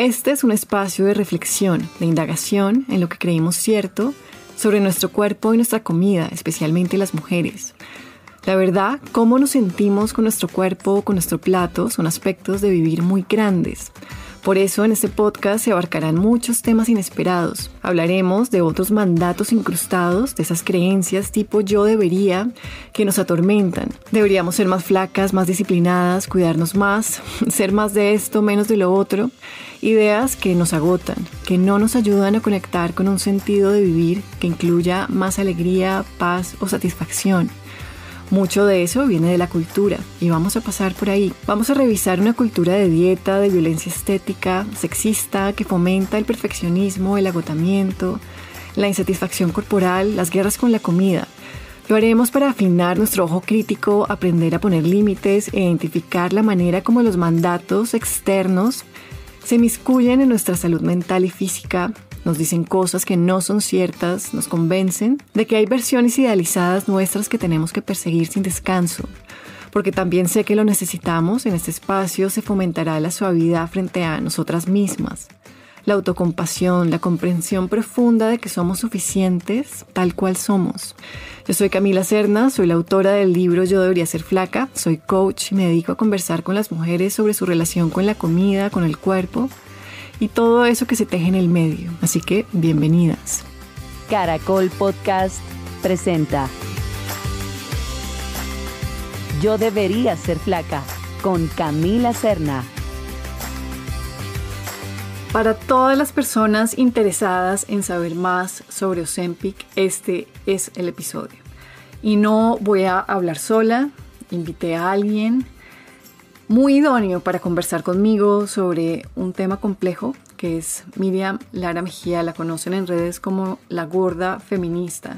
Este es un espacio de reflexión, de indagación en lo que creímos cierto sobre nuestro cuerpo y nuestra comida, especialmente las mujeres. La verdad, cómo nos sentimos con nuestro cuerpo o con nuestro plato son aspectos de vivir muy grandes. Por eso en este podcast se abarcarán muchos temas inesperados. Hablaremos de otros mandatos incrustados, de esas creencias tipo yo debería que nos atormentan. Deberíamos ser más flacas, más disciplinadas, cuidarnos más, ser más de esto, menos de lo otro. Ideas que nos agotan, que no nos ayudan a conectar con un sentido de vivir que incluya más alegría, paz o satisfacción. Mucho de eso viene de la cultura y vamos a pasar por ahí. Vamos a revisar una cultura de dieta, de violencia estética, sexista, que fomenta el perfeccionismo, el agotamiento, la insatisfacción corporal, las guerras con la comida. Lo haremos para afinar nuestro ojo crítico, aprender a poner límites e identificar la manera como los mandatos externos se miscuyen en nuestra salud mental y física, nos dicen cosas que no son ciertas, nos convencen de que hay versiones idealizadas nuestras que tenemos que perseguir sin descanso. Porque también sé que lo necesitamos, en este espacio se fomentará la suavidad frente a nosotras mismas, la autocompasión, la comprensión profunda de que somos suficientes tal cual somos. Yo soy Camila Cerna, soy la autora del libro Yo debería ser flaca, soy coach y me dedico a conversar con las mujeres sobre su relación con la comida, con el cuerpo y todo eso que se teje en el medio. Así que bienvenidas. Caracol Podcast presenta Yo debería ser flaca con Camila Serna. Para todas las personas interesadas en saber más sobre Ozempic, este es el episodio. Y no voy a hablar sola, invité a alguien muy idóneo para conversar conmigo sobre un tema complejo que es Miriam Lara Mejía, la conocen en redes como la gorda feminista.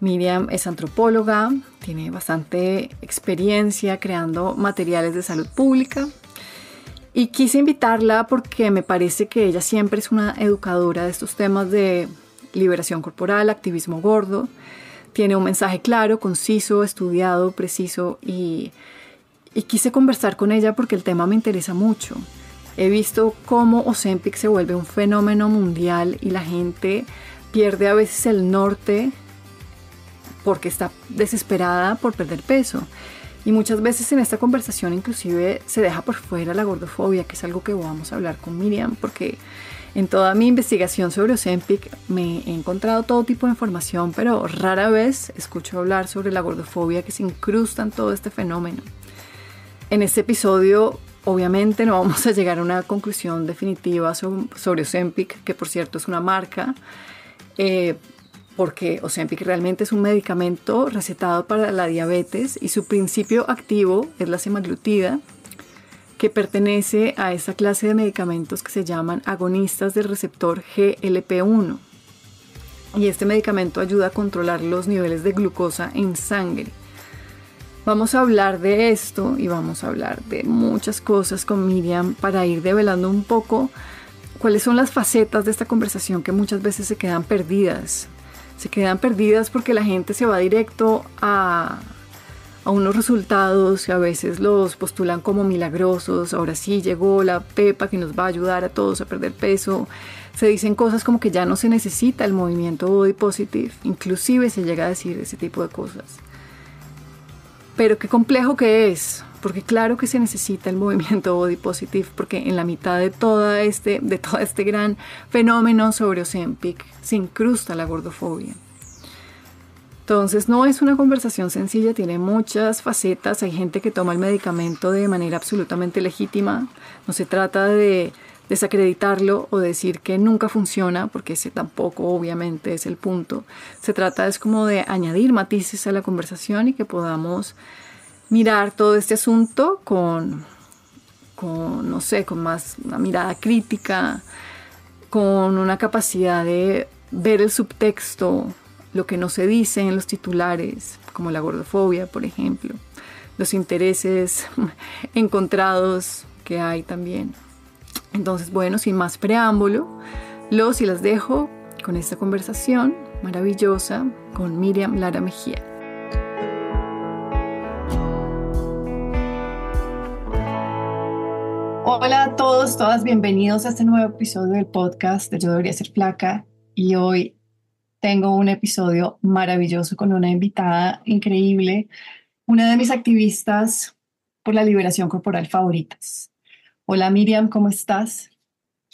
Miriam es antropóloga, tiene bastante experiencia creando materiales de salud pública y quise invitarla porque me parece que ella siempre es una educadora de estos temas de liberación corporal, activismo gordo. Tiene un mensaje claro, conciso, estudiado, preciso y y quise conversar con ella porque el tema me interesa mucho. He visto cómo Ozempic se vuelve un fenómeno mundial y la gente pierde a veces el norte porque está desesperada por perder peso. Y muchas veces en esta conversación inclusive se deja por fuera la gordofobia, que es algo que vamos a hablar con Miriam, porque en toda mi investigación sobre Ozempic me he encontrado todo tipo de información, pero rara vez escucho hablar sobre la gordofobia que se incrusta en todo este fenómeno. En este episodio, obviamente, no vamos a llegar a una conclusión definitiva sobre Ozempic, que por cierto es una marca, eh, porque Ozempic realmente es un medicamento recetado para la diabetes y su principio activo es la semaglutida, que pertenece a esa clase de medicamentos que se llaman agonistas del receptor GLP-1. Y este medicamento ayuda a controlar los niveles de glucosa en sangre. Vamos a hablar de esto y vamos a hablar de muchas cosas con Miriam para ir develando un poco cuáles son las facetas de esta conversación que muchas veces se quedan perdidas. Se quedan perdidas porque la gente se va directo a, unos resultados que a veces los postulan como milagrosos. Ahora sí llegó la Pepa que nos va a ayudar a todos a perder peso. Se dicen cosas como que ya no se necesita el movimiento body positive. Inclusive se llega a decir ese tipo de cosas. Pero qué complejo que es, porque claro que se necesita el movimiento body positive, porque en la mitad de todo este, de todo este gran fenómeno sobre 100pic se incrusta la gordofobia. Entonces no es una conversación sencilla, tiene muchas facetas, hay gente que toma el medicamento de manera absolutamente legítima, no se trata de desacreditarlo o decir que nunca funciona, porque ese tampoco obviamente es el punto. Se trata es como de añadir matices a la conversación y que podamos mirar todo este asunto con, con no sé, con más una mirada crítica, con una capacidad de ver el subtexto, lo que no se dice en los titulares, como la gordofobia, por ejemplo, los intereses encontrados que hay también. Entonces, bueno, sin más preámbulo, los y las dejo con esta conversación maravillosa con Miriam Lara Mejía. Hola a todos, todas, bienvenidos a este nuevo episodio del podcast de Yo Debería Ser placa y hoy tengo un episodio maravilloso con una invitada increíble, una de mis activistas por la liberación corporal favoritas. Hola Miriam, ¿cómo estás?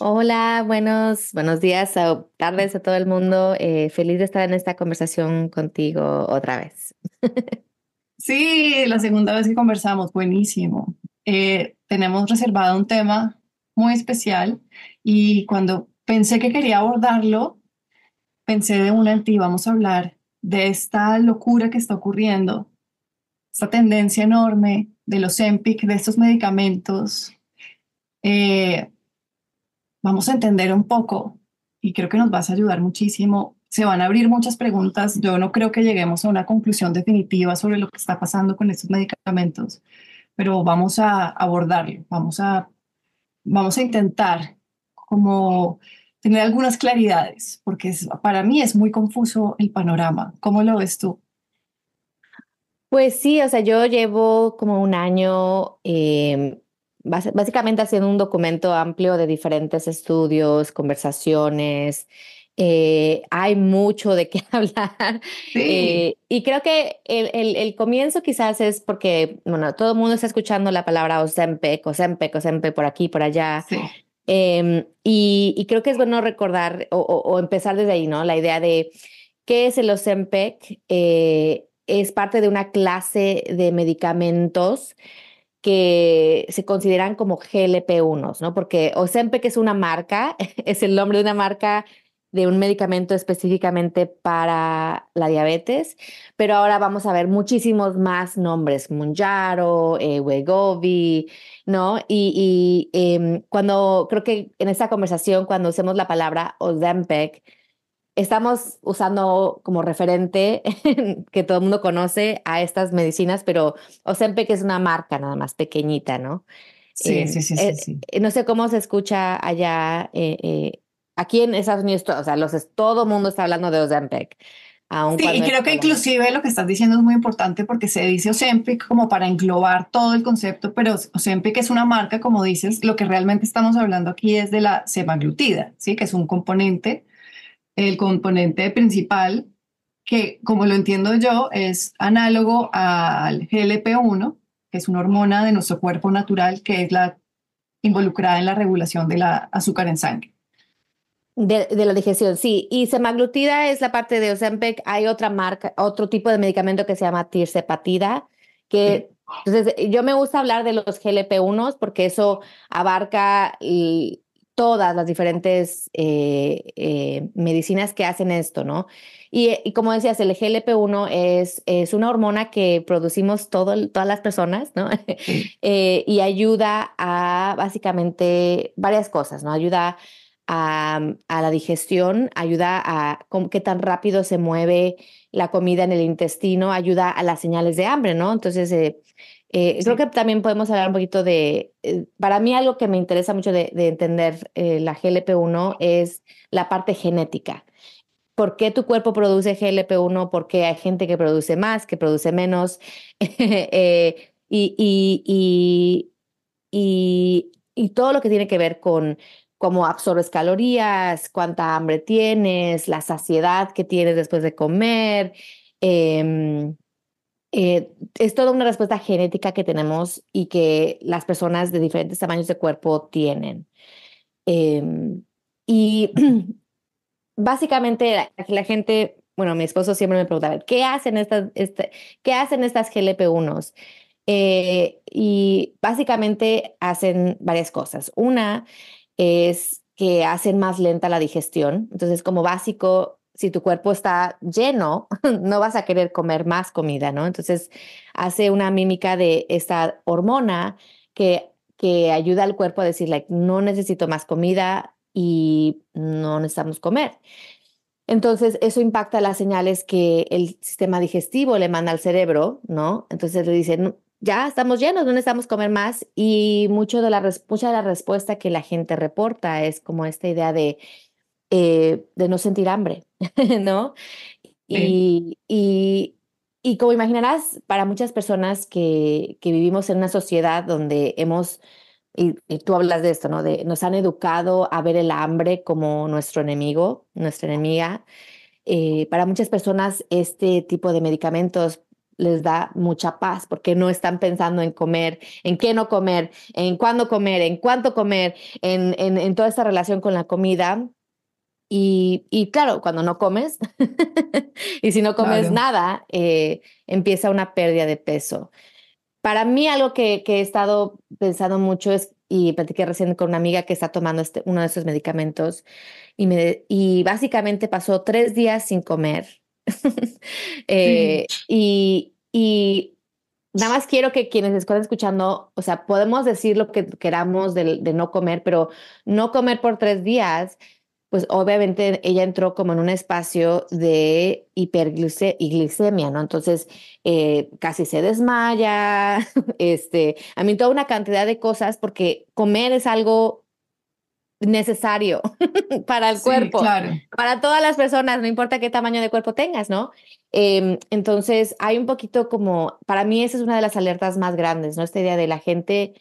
Hola, buenos, buenos días o tardes a todo el mundo. Eh, feliz de estar en esta conversación contigo otra vez. sí, la segunda vez que conversamos, buenísimo. Eh, tenemos reservado un tema muy especial y cuando pensé que quería abordarlo, pensé de una en ti, vamos a hablar de esta locura que está ocurriendo, esta tendencia enorme de los EMPIC, de estos medicamentos eh, vamos a entender un poco y creo que nos vas a ayudar muchísimo. Se van a abrir muchas preguntas. Yo no creo que lleguemos a una conclusión definitiva sobre lo que está pasando con estos medicamentos, pero vamos a abordarlo, vamos a, vamos a intentar como tener algunas claridades, porque para mí es muy confuso el panorama. ¿Cómo lo ves tú? Pues sí, o sea, yo llevo como un año em, básicamente haciendo un documento amplio de diferentes estudios, conversaciones. Eh, hay mucho de qué hablar. Eh, y creo que el, comienzo quizás es porque, bueno, todo el mundo está escuchando la palabra Ozempec, Ozempec, Ozempec por aquí, por allá. Em, y, creo que es bueno recordar o, empezar desde ahí, ¿no? La idea de qué es el Ozempec. Eh, es parte de una clase de medicamentos que se consideran como GLP-1, ¿no? Porque Ozempic es una marca, es el nombre de una marca de un medicamento específicamente para la diabetes, pero ahora vamos a ver muchísimos más nombres, Munjaro, eh, Wegovi, ¿no? Y, em, cuando, creo que en esta conversación, cuando usemos la palabra Ozempic, estamos usando como referente que todo el mundo conoce a estas medicinas, pero Ozempic es una marca nada más pequeñita, ¿no? Sí, eh, sí, sí, eh, sí, eh, No sé cómo se escucha allá, aquí en Estados Unidos, o sea, los, todo el mundo está hablando de Ozempic. sí, y creo que inclusive lo que estás diciendo es muy importante porque se dice Ozempic como para englobar todo el concepto, pero Ozempic es una marca, como dices, lo que realmente estamos hablando aquí es de la semaglutida, ¿sí? que es un componente el componente principal, que como lo entiendo yo, es análogo al GLP-1, que es una hormona de nuestro cuerpo natural, que es la involucrada en la regulación de la azúcar en sangre. De, la digestión, sí. Y semaglutida es la parte de Ozempic. Hay otra marca, otro tipo de medicamento que se llama tirsepatida, que entonces yo me gusta hablar de los GLP-1 porque eso abarca todas las diferentes eh, eh, medicinas que hacen esto, ¿no? Y, eh, como decías, el GLP-1 es, es, una hormona que producimos todas las personas, ¿no? y ayuda a básicamente varias cosas, ¿no? Ayuda a, la digestión, ayuda a qué tan rápido se mueve la comida en el intestino, ayuda a las señales de hambre, ¿no? Entonces, eh, creo que también podemos hablar un poquito de, eh, para mí algo que me interesa mucho de, entender eh, la GLP1 es la parte genética. ¿Por qué tu cuerpo produce GLP1? ¿Por qué hay gente que produce más, que produce menos? y, y, todo lo que tiene que ver con cómo absorbes calorías, cuánta hambre tienes, la saciedad que tienes después de comer. Em, eh, es toda una respuesta genética que tenemos y que las personas de diferentes tamaños de cuerpo tienen. Em, y básicamente la, gente, bueno, mi esposo siempre me preguntaba, ¿qué hacen, estas, este, ¿qué hacen estas GLP-1s? Eh, y básicamente hacen varias cosas. Una es que hacen más lenta la digestión. Entonces, como básico, si tu cuerpo está lleno, no vas a querer comer más comida, ¿no? Entonces hace una mímica de esta hormona que, que ayuda al cuerpo a decir, no necesito más comida y no necesitamos comer. Entonces, eso impacta las señales que el sistema digestivo le manda al cerebro, ¿no? Entonces le dicen, ya estamos llenos, no necesitamos comer más. Y mucho de la, mucha de la respuesta que la gente reporta es como esta idea de, eh, de no sentir hambre, ¿no? Y, como imaginarás, para muchas personas que, vivimos en una sociedad donde hemos, y, tú hablas de esto, ¿no? De, nos han educado a ver el hambre como nuestro enemigo, nuestra enemiga. Eh, para muchas personas este tipo de medicamentos les da mucha paz porque no están pensando en comer, en qué no comer, en cuándo comer, en cuánto comer, en, en toda esta relación con la comida y, claro, cuando no comes, y si no comes nada, eh, empieza una pérdida de peso. Para mí algo que, he estado pensando mucho es, y platiqué recién con una amiga que está tomando este, uno de esos medicamentos, y, básicamente pasó tres días sin comer. Eh, y, nada más quiero que quienes están escuchando, o sea, podemos decir lo que queramos de no comer, pero no comer por tres días pues obviamente ella entró como en un espacio de hiperglicemia, ¿no? Entonces, eh, casi se desmaya, este, a mí toda una cantidad de cosas, porque comer es algo necesario para el cuerpo, para todas las personas, no importa qué tamaño de cuerpo tengas, ¿no? Em, entonces, hay un poquito como, para mí esa es una de las alertas más grandes, ¿no? Esta idea de la gente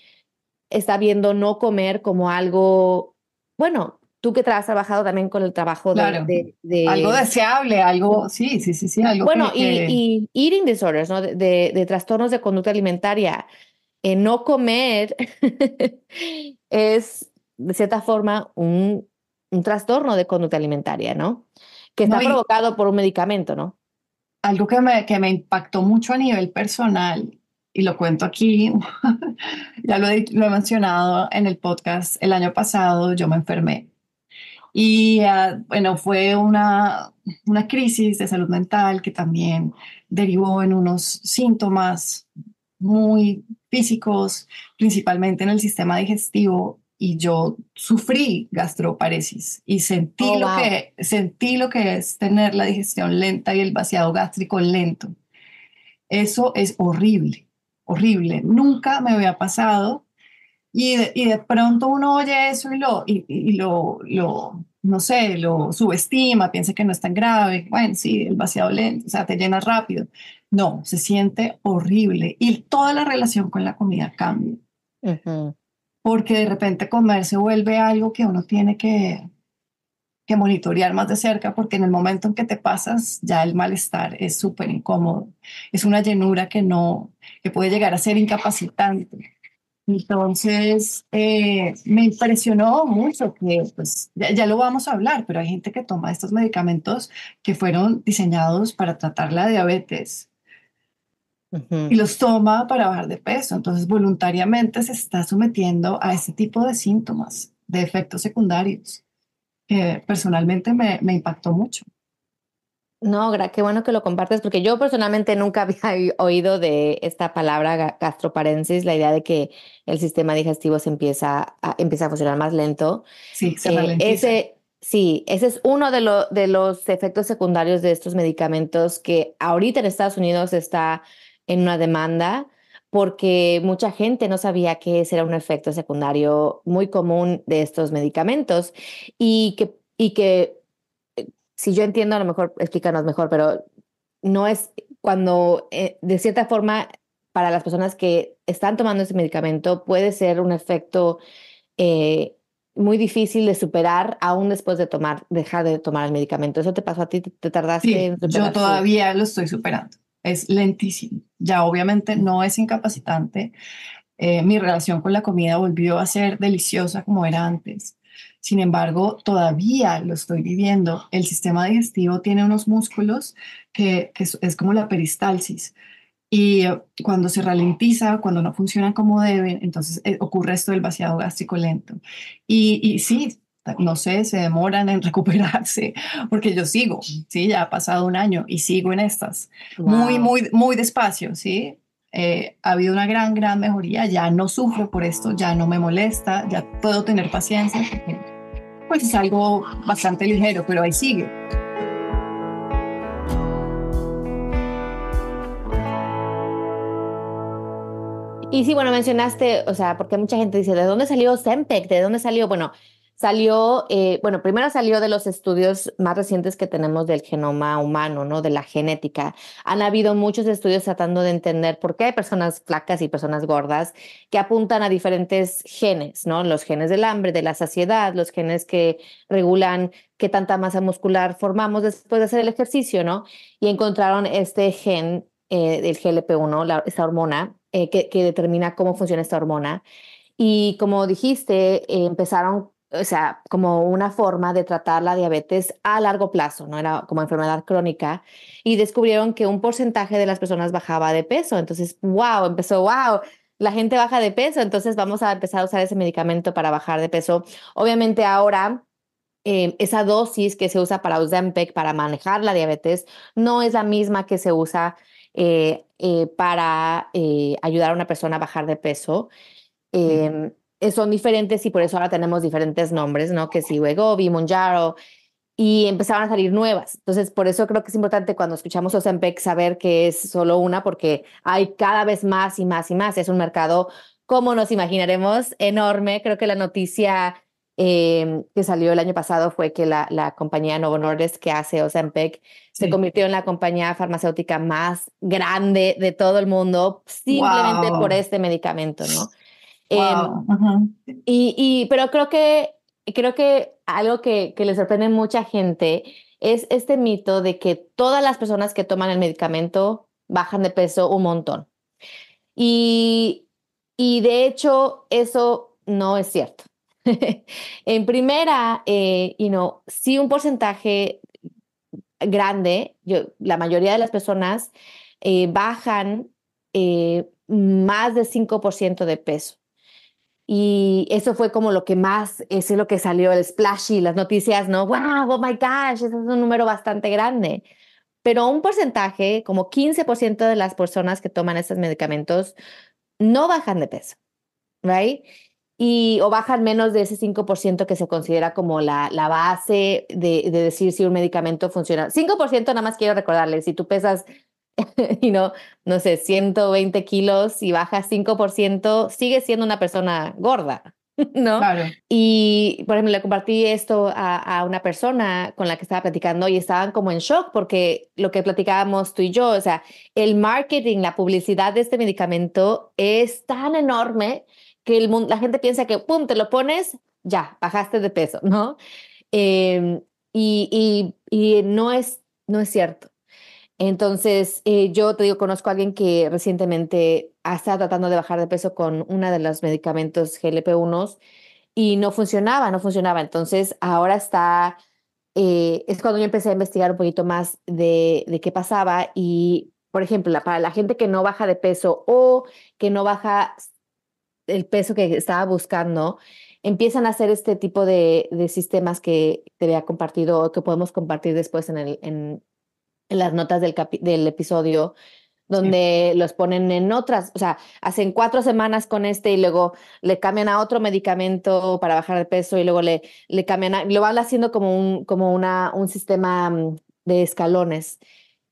está viendo no comer como algo, bueno, tú que has trabajado también con el trabajo de, Algo deseable, algo, sí, sí, sí, sí, Bueno, y, eating disorders, ¿no? De, trastornos de conducta alimentaria. no comer es, de cierta forma, un, trastorno de conducta alimentaria, ¿no? Que está provocado por un medicamento, ¿no? Algo que me, que me impactó mucho a nivel personal y lo cuento aquí, ya lo he mencionado en el podcast, el año pasado yo me enfermé y ah, bueno, fue una, crisis de salud mental que también derivó en unos síntomas muy físicos, principalmente en el sistema digestivo, y yo sufrí gastroparesis y sentí, oh, lo, que, sentí lo que es tener la digestión lenta y el vaciado gástrico lento. Eso es horrible, horrible. Nunca me había pasado y de, pronto uno oye eso y lo, y, lo, no sé, lo subestima, piensa que no es tan grave. Bueno, sí, el vaciado lento, o sea, te llena rápido. No, se siente horrible y toda la relación con la comida cambia. Porque de repente comer se vuelve algo que uno tiene que, que monitorear más de cerca porque en el momento en que te pasas ya el malestar es súper incómodo. Es una llenura que no, que puede llegar a ser incapacitante. Entonces, eh, me impresionó mucho que, pues, ya, lo vamos a hablar, pero hay gente que toma estos medicamentos que fueron diseñados para tratar la diabetes y los toma para bajar de peso. Entonces, voluntariamente se está sometiendo a este tipo de síntomas, de efectos secundarios, que personalmente me, me impactó mucho. No, qué bueno que lo compartes, porque yo personalmente nunca había oído de esta palabra gastroparensis, la idea de que el sistema digestivo se empieza a, a funcionar más lento. Sí, se eh, ese, Sí, ese es uno de, de los efectos secundarios de estos medicamentos que ahorita en Estados Unidos está en una demanda porque mucha gente no sabía que ese era un efecto secundario muy común de estos medicamentos y que, y que si yo entiendo, a lo mejor explícanos mejor, pero no es cuando, eh, de cierta forma, para las personas que están tomando ese medicamento puede ser un efecto eh, muy difícil de superar aún después de tomar, dejar de tomar el medicamento. ¿Eso te pasó a ti? ¿Te, tardaste sí, Yo todavía lo estoy superando. Es lentísimo. Ya obviamente no es incapacitante. Eh, mi relación con la comida volvió a ser deliciosa como era antes. Sin embargo, todavía lo estoy viviendo. El sistema digestivo tiene unos músculos que, es, como la peristalsis. Y eh, cuando se ralentiza, cuando no funciona como deben, entonces eh, ocurre esto del vaciado gástrico lento. Y, sí, no sé, se demoran en recuperarse, porque yo sigo, sí, ya ha pasado un año y sigo en estas. Muy, muy, muy despacio, sí. Eh, ha habido una gran, gran mejoría, ya no sufro por esto, ya no me molesta, ya puedo tener paciencia. Pues, es algo bastante ligero, pero ahí sigue. Y sí, bueno, mencionaste, o sea, porque mucha gente dice, ¿de dónde salió Sempec? ¿De dónde salió? Bueno, salió, eh, bueno, primero salió de los estudios más recientes que tenemos del genoma humano, ¿no? De la genética. Han habido muchos estudios tratando de entender por qué hay personas flacas y personas gordas que apuntan a diferentes genes, ¿no? Los genes del hambre, de la saciedad, los genes que regulan qué tanta masa muscular formamos después de hacer el ejercicio, ¿no? Y encontraron este gen, eh, el GLP-1, esta hormona, eh, que, que determina cómo funciona esta hormona. Y como dijiste, eh, empezaron o sea, como una forma de tratar la diabetes a largo plazo, no era como enfermedad crónica, y descubrieron que un porcentaje de las personas bajaba de peso. Entonces, wow, empezó, wow, la gente baja de peso, entonces vamos a empezar a usar ese medicamento para bajar de peso. Obviamente ahora... Eh, esa dosis que se usa para Ozempic para manejar la diabetes no es la misma que se usa eh, eh, para ayudar a una persona a bajar de peso. Eh, son diferentes y por eso ahora tenemos diferentes nombres, ¿no? Que si Wegovy, Monjaro, y empezaban a salir nuevas. Entonces, por eso creo que es importante cuando escuchamos Ozempic saber que es solo una, porque hay cada vez más y más y más. Es un mercado, como nos imaginaremos, enorme. Creo que la noticia em, que salió el año pasado fue que la, la compañía Novo Nordisk que hace Ozempic se convirtió en la compañía farmacéutica más grande de todo el mundo simplemente por este medicamento, ¿no? Em, y, pero creo que, creo que algo que, le sorprende a mucha gente es este mito de que todas las personas que toman el medicamento bajan de peso un montón. Y, de hecho, eso no es cierto. en primera, eh, you sí un porcentaje grande, yo, la mayoría de las personas eh, bajan eh, más de 5% de peso. Y eso fue como lo que más, es lo que salió el splash y las noticias, ¿no? ¡Wow! ¡Oh my gosh! Ese es un número bastante grande. Pero un porcentaje, como 15% de las personas que toman estos medicamentos, no bajan de peso, ¿right? Y, o bajan menos de ese 5% que se considera como la, la base de, de, decir si un medicamento funciona. 5% nada más quiero recordarles, si tú pesas y no, no sé, 120 kilos y bajas 5%, sigue siendo una persona gorda, ¿no? Y, por ejemplo, le compartí esto a, a, una persona con la que estaba platicando y estaban como en shock porque lo que platicábamos tú y yo, o sea, el marketing, la publicidad de este medicamento es tan enorme que el mundo, la gente piensa que, pum, te lo pones, ya, bajaste de peso, ¿no? Em, y, y, y no es, no es cierto. Entonces, eh, yo te digo, conozco a alguien que recientemente ha estado tratando de bajar de peso con uno de los medicamentos GLP-1 y no funcionaba, no funcionaba. Entonces, ahora está, eh, es cuando yo empecé a investigar un poquito más de, qué pasaba y, por ejemplo, para la gente que no baja de peso o que no baja el peso que estaba buscando, empiezan a hacer este tipo de, sistemas que te había compartido o que podemos compartir después en el, en, las notas del, episodio, donde los ponen en otras, o sea, hacen cuatro semanas con este y luego le cambian a otro medicamento para bajar de peso y luego le, le cambian, lo van haciendo como un, como una, un sistema mm, de escalones.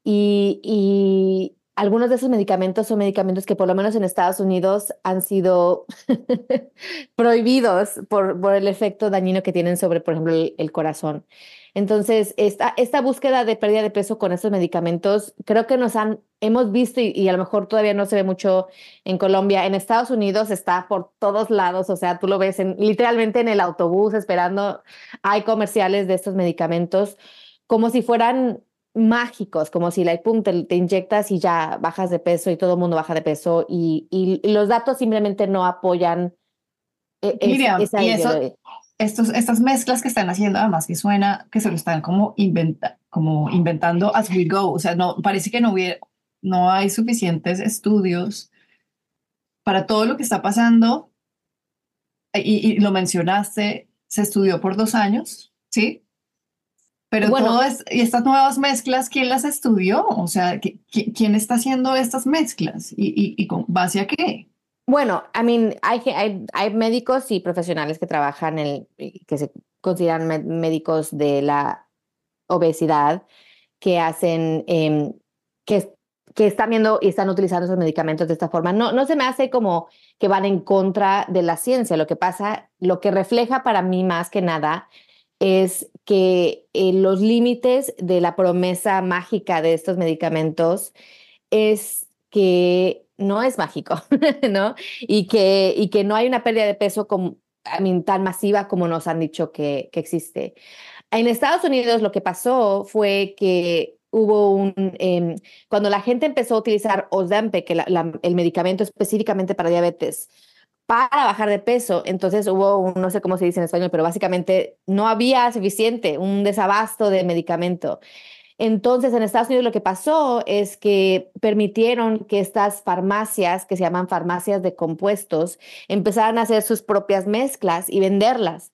Y, algunos de esos medicamentos son medicamentos que por lo menos en Estados Unidos han sido prohibidos por, por el efecto dañino que tienen sobre, por ejemplo, el corazón. Entonces, esta, esta búsqueda de pérdida de peso con estos medicamentos, creo que nos han, hemos visto y, a lo mejor todavía no se ve mucho en Colombia. En Estados Unidos está por todos lados, o sea, tú lo ves en, literalmente en el autobús esperando, hay comerciales de estos medicamentos como si fueran mágicos, como si la like, te, inyectas y ya bajas de peso y todo el mundo baja de peso y, los datos simplemente no apoyan. Eh, esa, eso, estas mezclas que están haciendo, además que suena que se lo están como, como inventando as we go, o sea, no, parece que no, hubiera, no hay suficientes estudios para todo lo que está pasando, y, lo mencionaste, se estudió por dos años, ¿sí? Pero bueno, y estas nuevas mezclas, ¿quién las estudió? O sea, ¿quién, quién está haciendo estas mezclas? ¿Y, y, y con base a qué? Bueno, I mean, hay, hay, médicos y profesionales que trabajan, el, que se consideran médicos de la obesidad, que hacen, em, que, que, están viendo y están utilizando esos medicamentos de esta forma. No, no se me hace como que van en contra de la ciencia. Lo que pasa, lo que refleja para mí más que nada es que eh, los límites de la promesa mágica de estos medicamentos es que no es mágico, ¿no? Y que, y que no hay una pérdida de peso tan masiva como nos han dicho que, que, existe. En Estados Unidos lo que pasó fue que hubo un, em, cuando la gente empezó a utilizar Ozempic, el medicamento específicamente para diabetes, para bajar de peso. Entonces hubo, un, no sé cómo se dice en español, pero básicamente no había suficiente, un desabasto de medicamento. Entonces, en Estados Unidos lo que pasó es que permitieron que estas farmacias, que se llaman farmacias de compuestos, empezaran a hacer sus propias mezclas y venderlas.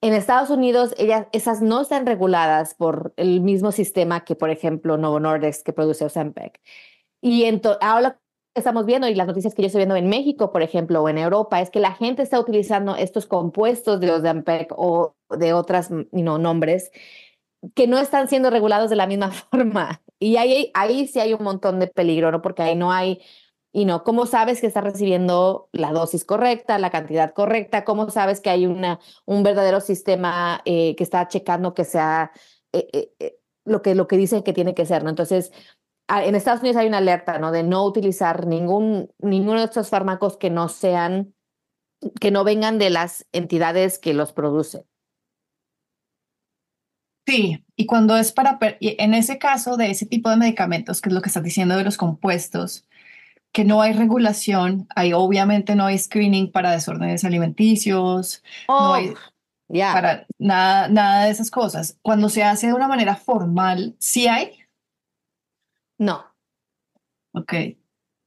En Estados Unidos, ellas, esas no están reguladas por el mismo sistema que, por ejemplo, Novo Nordisk, que produce Ozempic. Y ahora estamos viendo y las noticias que yo estoy viendo en México, por ejemplo, o en Europa, es que la gente está utilizando estos compuestos de Ozempic o de otras no nombres que no están siendo regulados de la misma forma. Y ahí, ahí sí hay un montón de peligro, ¿no? Porque ahí no hay, y no, ¿cómo sabes que estás recibiendo la dosis correcta, la cantidad correcta? ¿Cómo sabes que hay una, un verdadero sistema eh, que está checando que sea eh, eh, lo, que, lo que dicen que tiene que ser, ¿no? Entonces, en Estados Unidos hay una alerta, ¿no? De no utilizar ningún, ninguno de estos fármacos que no sean, que no vengan de las entidades que los producen. Sí, y cuando es para, en ese caso de ese tipo de medicamentos, que es lo que estás diciendo de los compuestos, que no hay regulación, hay obviamente no hay screening para desórdenes alimenticios, no hay oh, para nada, de esas cosas. Cuando se hace de una manera formal, ¿sí hay? No. Ok.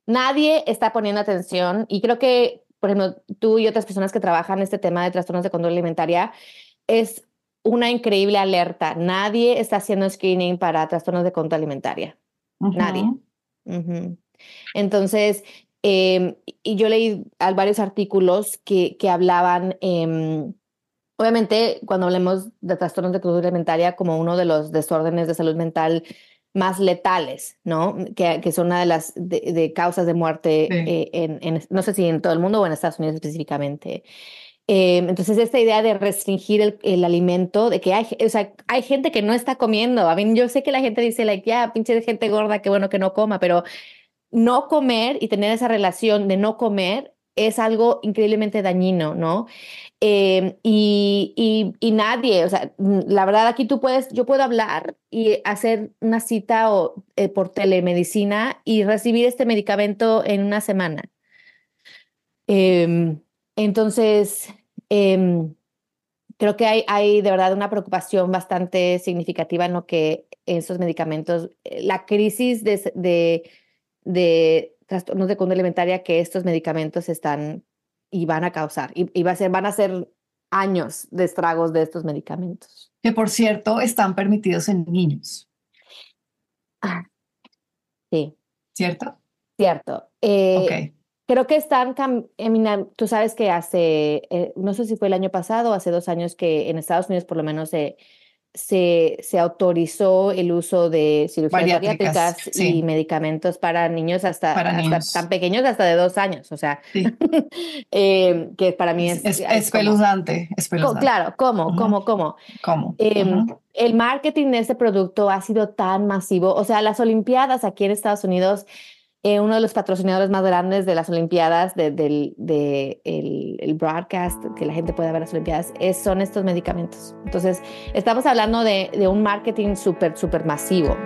Nadie está poniendo atención y creo que, por ejemplo, tú y otras personas que trabajan en este tema de trastornos de conducta alimentaria, es una increíble alerta. Nadie está haciendo screening para trastornos de conducta alimentaria. Nadie. Entonces, em, y yo leí varios artículos que, que hablaban, em, obviamente, cuando hablemos de trastornos de conducta alimentaria como uno de los desórdenes de salud mental más letales, ¿no? Que, son una de las de, causas de muerte, eh, en, no sé si en todo el mundo o en Estados Unidos específicamente. Em, entonces, esta idea de restringir el, alimento, de que hay, o sea, hay gente que no está comiendo. A mí, yo sé que la gente dice, like, ya, pinche gente gorda, qué bueno que no coma, pero no comer y tener esa relación de no comer es algo increíblemente dañino, ¿no? Em, y, nadie, o sea, la verdad aquí tú puedes, yo puedo hablar y hacer una cita o, eh, por telemedicina y recibir este medicamento en una semana. Em, entonces, Em, creo que hay, hay, de verdad una preocupación bastante significativa en lo que esos medicamentos, eh, la crisis de, de, de trastornos de conducta alimentaria que estos medicamentos están y van a causar, y, va a ser, van a ser años de estragos de estos medicamentos. Que por cierto, están permitidos en niños. Ah, sí. ¿Cierto? Cierto. Eh, creo que están caminando, eh, tú sabes que hace, eh, no sé si fue el año pasado, o hace dos años que en Estados Unidos por lo menos se se, se autorizó el uso de cirugías bariátricas, y medicamentos para niños hasta, tan pequeños, hasta de dos años, o sea, em, que para mí es... Es, Claro, ¿cómo, cómo, cómo? ¿Cómo? Em, el marketing de este producto ha sido tan masivo, o sea, las Olimpiadas aquí en Estados Unidos eh, uno de los patrocinadores más grandes de las Olimpiadas, del de, el broadcast, que la gente puede ver las Olimpiadas, es, son estos medicamentos. Entonces, estamos hablando de, un marketing súper, súper masivo.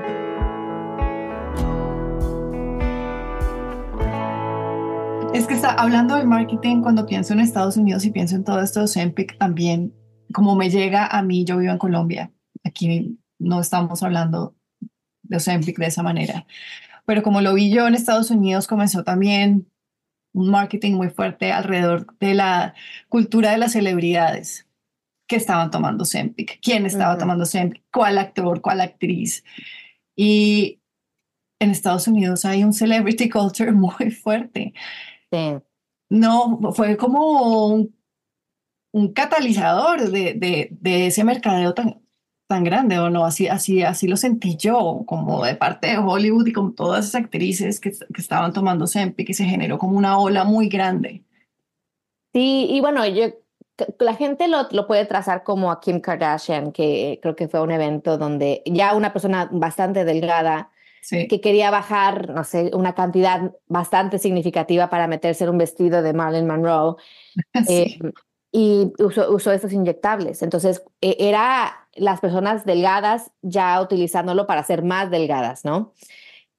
Es que está hablando del marketing, cuando pienso en Estados Unidos y pienso en todo esto de también, como me llega a mí, yo vivo en Colombia, aquí no estamos hablando de Ozempic de esa manera pero como lo vi yo en Estados Unidos, comenzó también un marketing muy fuerte alrededor de la cultura de las celebridades que estaban tomando Sempic, quién estaba tomando Sempic, cuál actor, cuál actriz. Y en Estados Unidos hay un celebrity culture muy fuerte. No, fue como un, catalizador de, de, ese mercadeo tan, tan grande o no, así, así, así lo sentí yo, como de parte de Hollywood y con todas esas actrices que, que estaban tomando Sempi, que se generó como una ola muy grande. Sí, y bueno, yo, la gente lo, puede trazar como a Kim Kardashian, que creo que fue un evento donde ya una persona bastante delgada que quería bajar, no sé, una cantidad bastante significativa para meterse en un vestido de Marilyn Monroe. Eh, y usó, usó, estos inyectables. Entonces, e, era las personas delgadas ya utilizándolo para ser más delgadas, ¿no?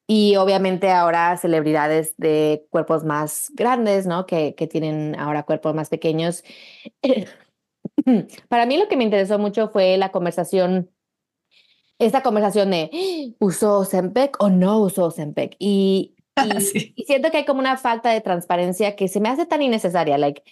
Y obviamente ahora celebridades de cuerpos más grandes, ¿no? Que, que tienen ahora cuerpos más pequeños. para mí lo que me interesó mucho fue la conversación esta conversación de ¿usó Sempec o no usó Sempec? Y, siento que hay como una falta de transparencia que se me hace tan innecesaria. Like,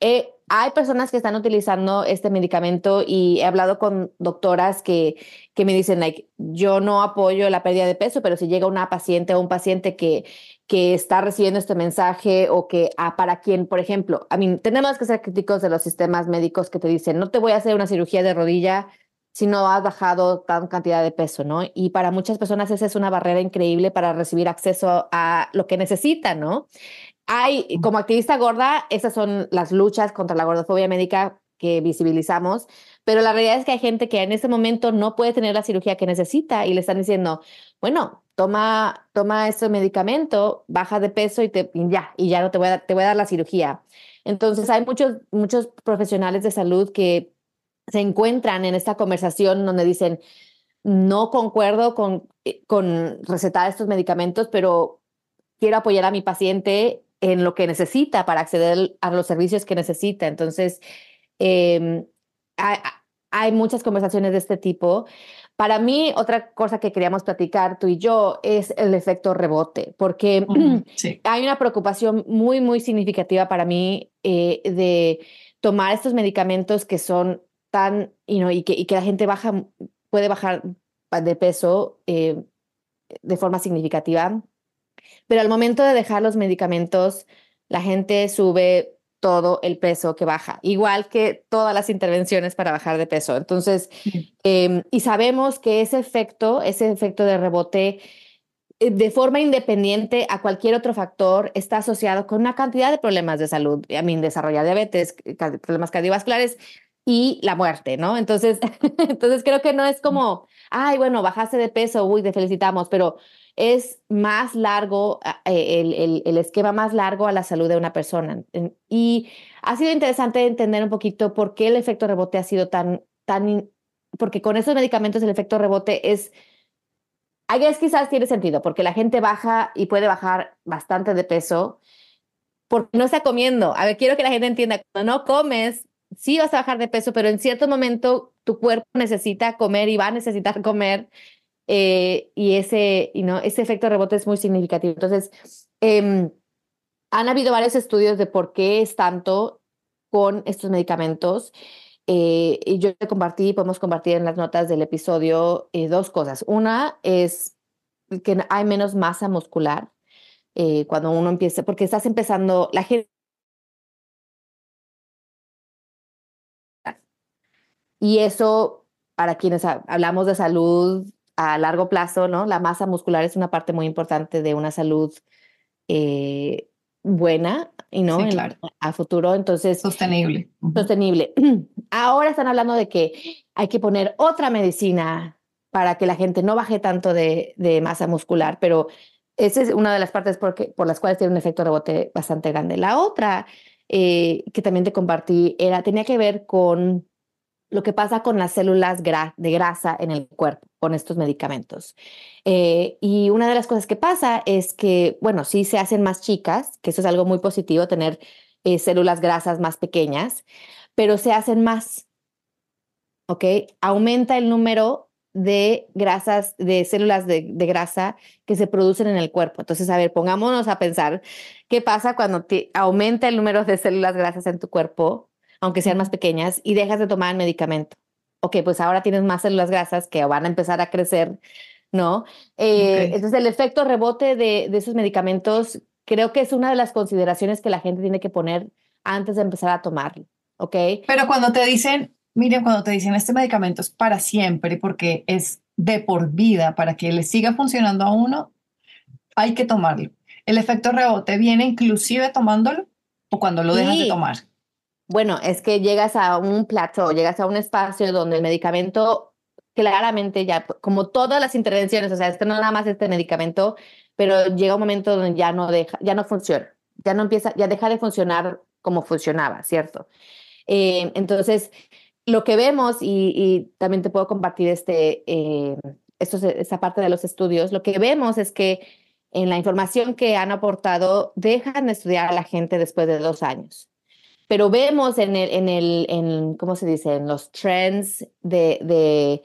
eh, hay personas que están utilizando este medicamento y he hablado con doctoras que, que me dicen, like, yo no apoyo la pérdida de peso, pero si llega una paciente o un paciente que, que está recibiendo este mensaje o que ah, para quien, por ejemplo, tenemos que ser críticos de los sistemas médicos que te dicen, no te voy a hacer una cirugía de rodilla si no has bajado tan cantidad de peso, ¿no? Y para muchas personas esa es una barrera increíble para recibir acceso a lo que necesitan, ¿no? como activista gorda, esas son las luchas contra la gordofobia médica que visibilizamos, pero la realidad es que hay gente que en este momento no puede tener la cirugía que necesita y le están diciendo, bueno, toma, toma este medicamento, baja de peso y, te, ya, y ya no te voy, a, te voy a dar la cirugía. Entonces hay muchos, muchos profesionales de salud que se encuentran en esta conversación donde dicen, no concuerdo con, eh, con recetar estos medicamentos, pero quiero apoyar a mi paciente en lo que necesita para acceder a los servicios que necesita. Entonces, em, hay, muchas conversaciones de este tipo. Para mí, otra cosa que queríamos platicar tú y yo es el efecto rebote, porque mm, hay una preocupación muy, muy significativa para mí eh, de tomar estos medicamentos que son tan, y, que, la gente baja, puede bajar de peso eh, de forma significativa pero al momento de dejar los medicamentos, la gente sube todo el peso que baja, igual que todas las intervenciones para bajar de peso. Entonces, em, y sabemos que ese efecto, ese efecto de rebote, eh, de forma independiente a cualquier otro factor, está asociado con una cantidad de problemas de salud, a mí desarrollar diabetes, eh, problemas cardiovasculares y la muerte, ¿no? Entonces, entonces creo que no es mm. como, ay, bueno, bajaste de peso, uy, te felicitamos, pero es más largo, eh, el, esquema más largo a la salud de una persona. Y ha sido interesante entender un poquito por qué el efecto rebote ha sido tan, tan, porque con esos medicamentos el efecto rebote es, ahí veces quizás tiene sentido, porque la gente baja y puede bajar bastante de peso porque no está comiendo. A ver, quiero que la gente entienda, cuando no comes, sí vas a bajar de peso, pero en cierto momento tu cuerpo necesita comer y va a necesitar comer eh, y, ese, y no, ese efecto rebote es muy significativo. Entonces, em, han habido varios estudios de por qué es tanto con estos medicamentos. Eh, y yo te compartí, podemos compartir en las notas del episodio eh, dos cosas. Una es que hay menos masa muscular cuando uno empieza, porque estás empezando, la gente Y eso, para quienes hablamos de salud a largo plazo, ¿no? La masa muscular es una parte muy importante de una salud eh, buena y no a futuro, entonces sostenible. Sostenible. Ahora están hablando de que hay que poner otra medicina para que la gente no baje tanto de, masa muscular, pero esa es una de las partes por las cuales tiene un efecto rebote bastante grande. La otra eh, que también te compartí era, tenía que ver con lo que pasa con las células de grasa en el cuerpo con estos medicamentos. Eh, y una de las cosas que pasa es que, bueno, sí se hacen más chicas, que eso es algo muy positivo, tener eh, células grasas más pequeñas, pero se hacen más, ¿ok? Aumenta el número de grasas, de células de, grasa que se producen en el cuerpo. Entonces, a ver, pongámonos a pensar qué pasa cuando te aumenta el número de células grasas en tu cuerpo aunque sean más pequeñas, y dejas de tomar el medicamento. Ok, pues ahora tienes más células grasas que van a empezar a crecer, ¿no? Eh, es Entonces, el efecto rebote de, esos medicamentos creo que es una de las consideraciones que la gente tiene que poner antes de empezar a tomarlo, ¿ok? Pero cuando te dicen, miren, cuando te dicen este medicamento es para siempre porque es de por vida, para que le siga funcionando a uno, hay que tomarlo. ¿El efecto rebote viene inclusive tomándolo o cuando lo dejas de tomar? bueno, es que llegas a un plato, llegas a un espacio donde el medicamento claramente ya, como todas las intervenciones, o sea, esto no nada más este medicamento, pero llega un momento donde ya no deja, ya no funciona, ya no empieza, ya deja de funcionar como funcionaba, ¿cierto? Eh, entonces, lo que vemos, y, también te puedo compartir este, eh, esto, esta parte de los estudios, lo que vemos es que en la información que han aportado, dejan de estudiar a la gente después de dos años pero vemos en el, en el, en, ¿cómo se dice? En los trends de, de,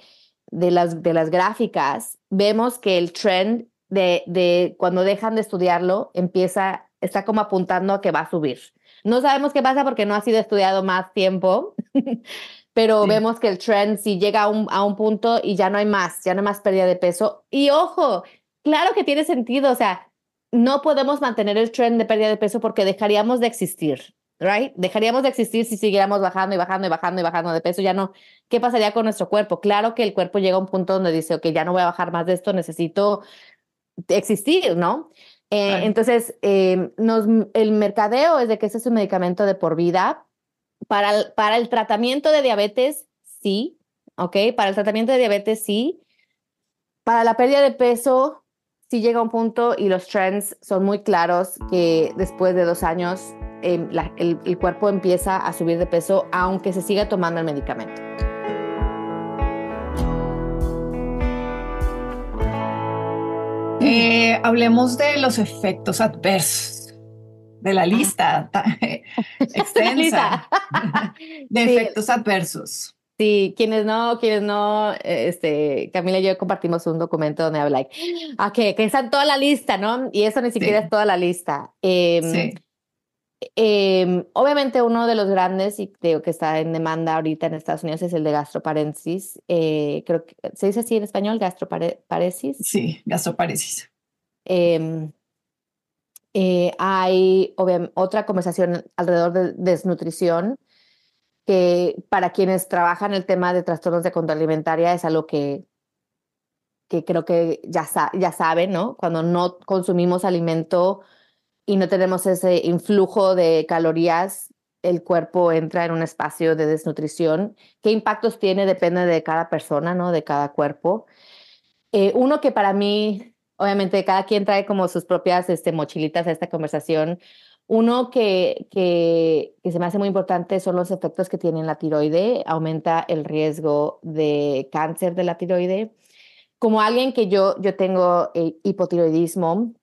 de, las, de las gráficas, vemos que el trend de, de cuando dejan de estudiarlo empieza, está como apuntando a que va a subir. No sabemos qué pasa porque no ha sido estudiado más tiempo, pero vemos que el trend si sí llega a un, a un punto y ya no hay más, ya no hay más pérdida de peso. Y ojo, claro que tiene sentido, o sea, no podemos mantener el trend de pérdida de peso porque dejaríamos de existir right? Dejaríamos de existir si siguiéramos bajando y bajando y bajando y bajando de peso, ya no. ¿Qué pasaría con nuestro cuerpo? Claro que el cuerpo llega a un punto donde dice, ok, ya no voy a bajar más de esto, necesito existir, ¿no? Eh, entonces, em, el mercadeo es de que ese es un medicamento de por vida. Para para el tratamiento de diabetes, sí, ¿ok? Para el tratamiento de diabetes, sí. Para la pérdida de peso, sí llega un punto y los trends son muy claros que después de dos años em, el, cuerpo empieza a subir de peso aunque se siga tomando el medicamento. Eh, hablemos de los efectos adversos de la lista extensa de efectos adversos. Sí, quienes no, quienes no, eh, este, Camila y yo compartimos un documento donde habla, like, ah, que están toda la lista, ¿no? Y eso ni siquiera es toda la lista. Em, sí. Em, obviamente uno de los grandes y creo que está en demanda ahorita en Estados Unidos es el de gastroparesis. Eh, creo que se dice así en español, gastroparesis. Sí, gastroparesis. Em, eh, hay otra conversación alrededor de desnutrición que para quienes trabajan el tema de trastornos de conducta alimentaria es algo que, que creo que ya, ya saben, ¿no? Cuando no consumimos alimento y no tenemos ese influjo de calorías, el cuerpo entra en un espacio de desnutrición. ¿Qué impactos tiene? Depende de cada persona, ¿no? De cada cuerpo. Eh, uno que para mí, obviamente, cada quien trae como sus propias este, mochilitas a esta conversación, uno que, que, se me hace muy importante son los efectos que tiene la tiroide, aumenta el riesgo de cáncer de la tiroide. Como alguien que yo, yo tengo eh, hipotiroidismo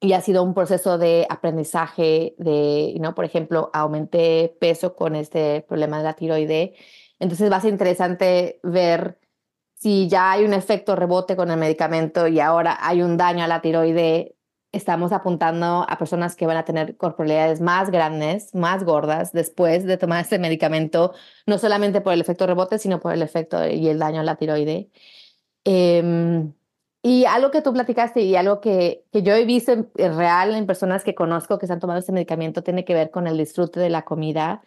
y ha sido un proceso de aprendizaje de, ¿no? por ejemplo, aumenté peso con este problema de la tiroide, entonces va a ser interesante ver si ya hay un efecto rebote con el medicamento y ahora hay un daño a la tiroide estamos apuntando a personas que van a tener corporalidades más grandes, más gordas, después de tomar este medicamento, no solamente por el efecto rebote, sino por el efecto y el daño a la tiroide. Em, y algo que tú platicaste y algo que, que yo he visto en, real en personas que conozco que están tomado este medicamento tiene que ver con el disfrute de la comida.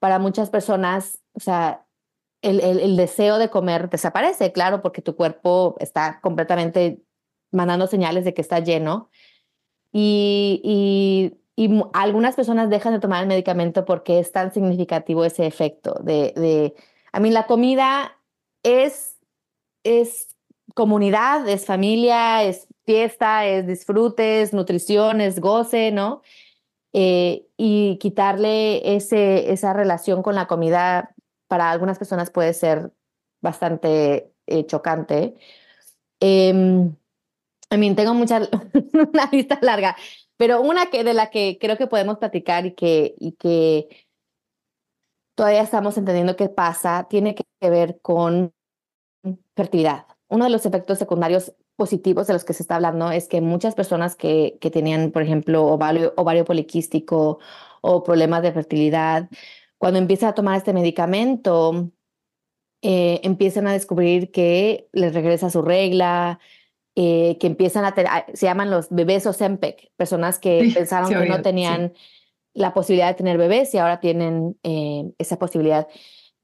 Para muchas personas, o sea, el, el, el deseo de comer desaparece, claro, porque tu cuerpo está completamente mandando señales de que está lleno y, algunas personas dejan de tomar el medicamento porque es tan significativo ese efecto de, a mí la comida es, es comunidad, es familia, es fiesta, es disfrute, es nutrición, es goce, ¿no? Eh, y quitarle ese, esa relación con la comida para algunas personas puede ser bastante eh, chocante. Em, también tengo mucha, una lista larga, pero una que, de la que creo que podemos platicar y que, y que todavía estamos entendiendo qué pasa, tiene que ver con fertilidad. Uno de los efectos secundarios positivos de los que se está hablando es que muchas personas que, tenían, por ejemplo, ovario, ovario poliquístico o problemas de fertilidad, cuando empiezan a tomar este medicamento, eh, empiezan a descubrir que les regresa su regla, eh, que empiezan a, tener, ah, se llaman los bebés o sempec personas que pensaron que no tenían la posibilidad de tener bebés y ahora tienen eh, esa posibilidad.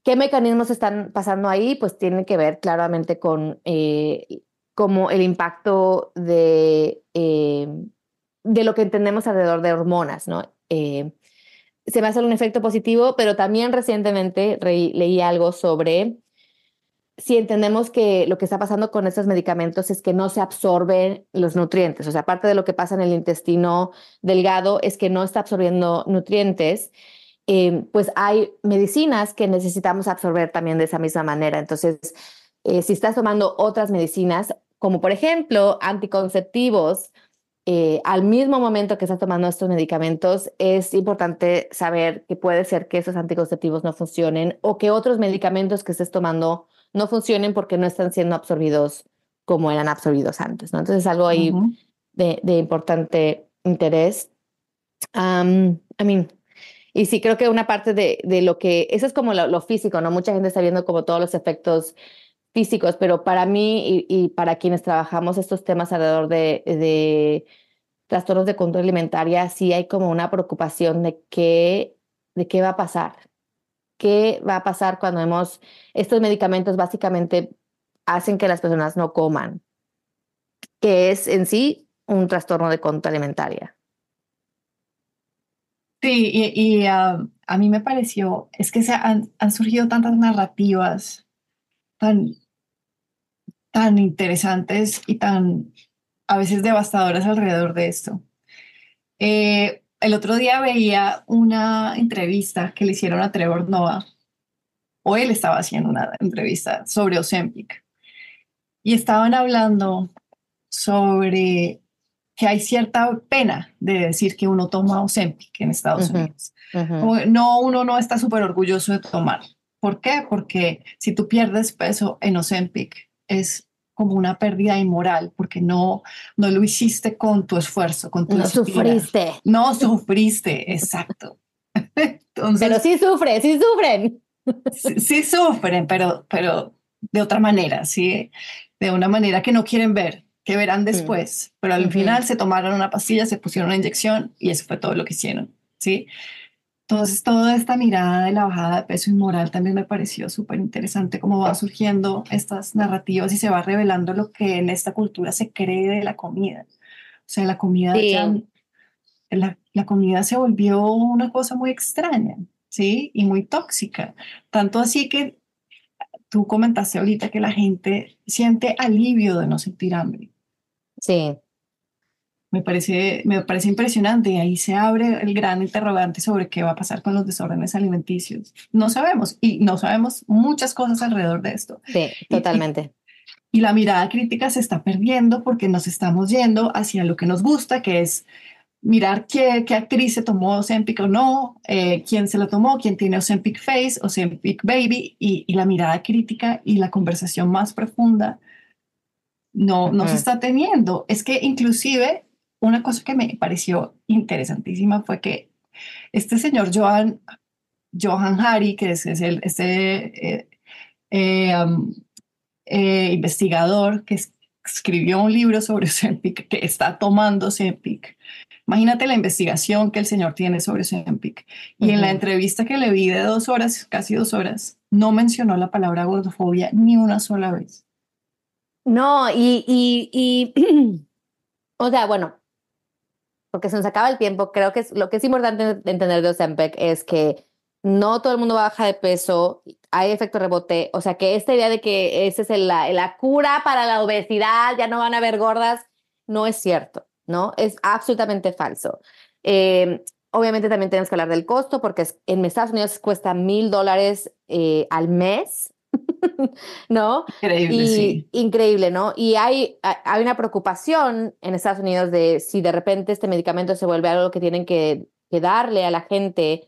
¿Qué mecanismos están pasando ahí? Pues tienen que ver claramente con eh, como el impacto de, de lo que entendemos alrededor de hormonas, ¿no? se va a hacer un efecto positivo, pero también recientemente leí algo sobre si entendemos que lo que está pasando con estos medicamentos es que no se absorben los nutrientes, o sea, aparte de lo que pasa en el intestino delgado es que no está absorbiendo nutrientes, eh, pues hay medicinas que necesitamos absorber también de esa misma manera. Entonces, eh, si estás tomando otras medicinas, como por ejemplo anticonceptivos, eh, al mismo momento que estás tomando estos medicamentos, es importante saber que puede ser que esos anticonceptivos no funcionen o que otros medicamentos que estés tomando no funcionen porque no están siendo absorbidos como eran absorbidos antes, ¿no? Entonces, algo ahí de, importante interés. Um, I y sí, creo que una parte de, de lo que, eso es como lo, físico, ¿no? Mucha gente está viendo como todos los efectos físicos, pero para mí y, y para quienes trabajamos estos temas alrededor de, de trastornos de control alimentaria, sí hay como una preocupación de qué, de qué va a pasar, ¿Qué va a pasar cuando hemos, estos medicamentos básicamente hacen que las personas no coman, que es en sí un trastorno de conducta alimentaria? Sí, y, ah, a mí me pareció, es que han, surgido tantas narrativas tan, tan interesantes y tan a veces devastadoras alrededor de esto. Eh, el otro día veía una entrevista que le hicieron a Trevor Noah, o él estaba haciendo una entrevista sobre Ozempic, y estaban hablando sobre que hay cierta pena de decir que uno toma Ozempic en Estados Unidos. No, uno no está súper orgulloso de tomar. ¿Por qué? Porque si tú pierdes peso en Ozempic, es como una pérdida inmoral porque no, no lo hiciste con tu esfuerzo, con tu No sufriste. No sufriste, exacto. Entonces, pero sí sufren sí sufren. Sí, sufren, pero, pero de otra manera, sí, de una manera que no quieren ver, que verán después. Pero al final se tomaron una pastilla, se pusieron una inyección y eso fue todo lo que hicieron, sí. Entonces, toda esta mirada de la bajada de peso inmoral también me pareció súper interesante, cómo van surgiendo estas narrativas y se va revelando lo que en esta cultura se cree de la comida. O sea, la comida, la, comida se volvió una cosa muy extraña, ¿sí? Y muy tóxica. Tanto así que tú comentaste ahorita que la gente siente alivio de no sentir hambre. Sí. Me parece, me parece impresionante y ahí se abre el gran interrogante sobre qué va a pasar con los desórdenes alimenticios. No sabemos y no sabemos muchas cosas alrededor de esto. Sí, totalmente. Y, la mirada crítica se está perdiendo porque nos estamos yendo hacia lo que nos gusta, que es mirar qué, qué actriz se tomó Ozempic o no, eh, quién se la tomó, quién tiene Ozempic Face, Ozempic Baby, y, y, la mirada crítica y la conversación más profunda no, no se está teniendo. Es que inclusive una cosa que me pareció interesantísima fue que este señor Johan, Johan Hari, que es, el, este eh, eh, um, eh, investigador que escribió un libro sobre CENPIC, que está tomando CENPIC. Imagínate la investigación que el señor tiene sobre CENPIC. Y en la entrevista que le vi de dos horas, casi dos horas, no mencionó la palabra gordofobia ni una sola vez. No, y o sea, bueno, porque se nos acaba el tiempo, creo que lo que es importante entender de Ozempic es que no todo el mundo baja de peso, hay efecto rebote, o sea que esta idea de que esa es la, cura para la obesidad, ya no van a haber gordas, no es cierto, ¿no? Es absolutamente falso. Eh, obviamente también tenemos que hablar del costo, porque en Estados Unidos cuesta mil dólares eh, al mes ¿no? Increíble, y, Increíble, ¿no? Y hay, hay una preocupación en Estados Unidos de si de repente este medicamento se vuelve algo que tienen que, darle a la gente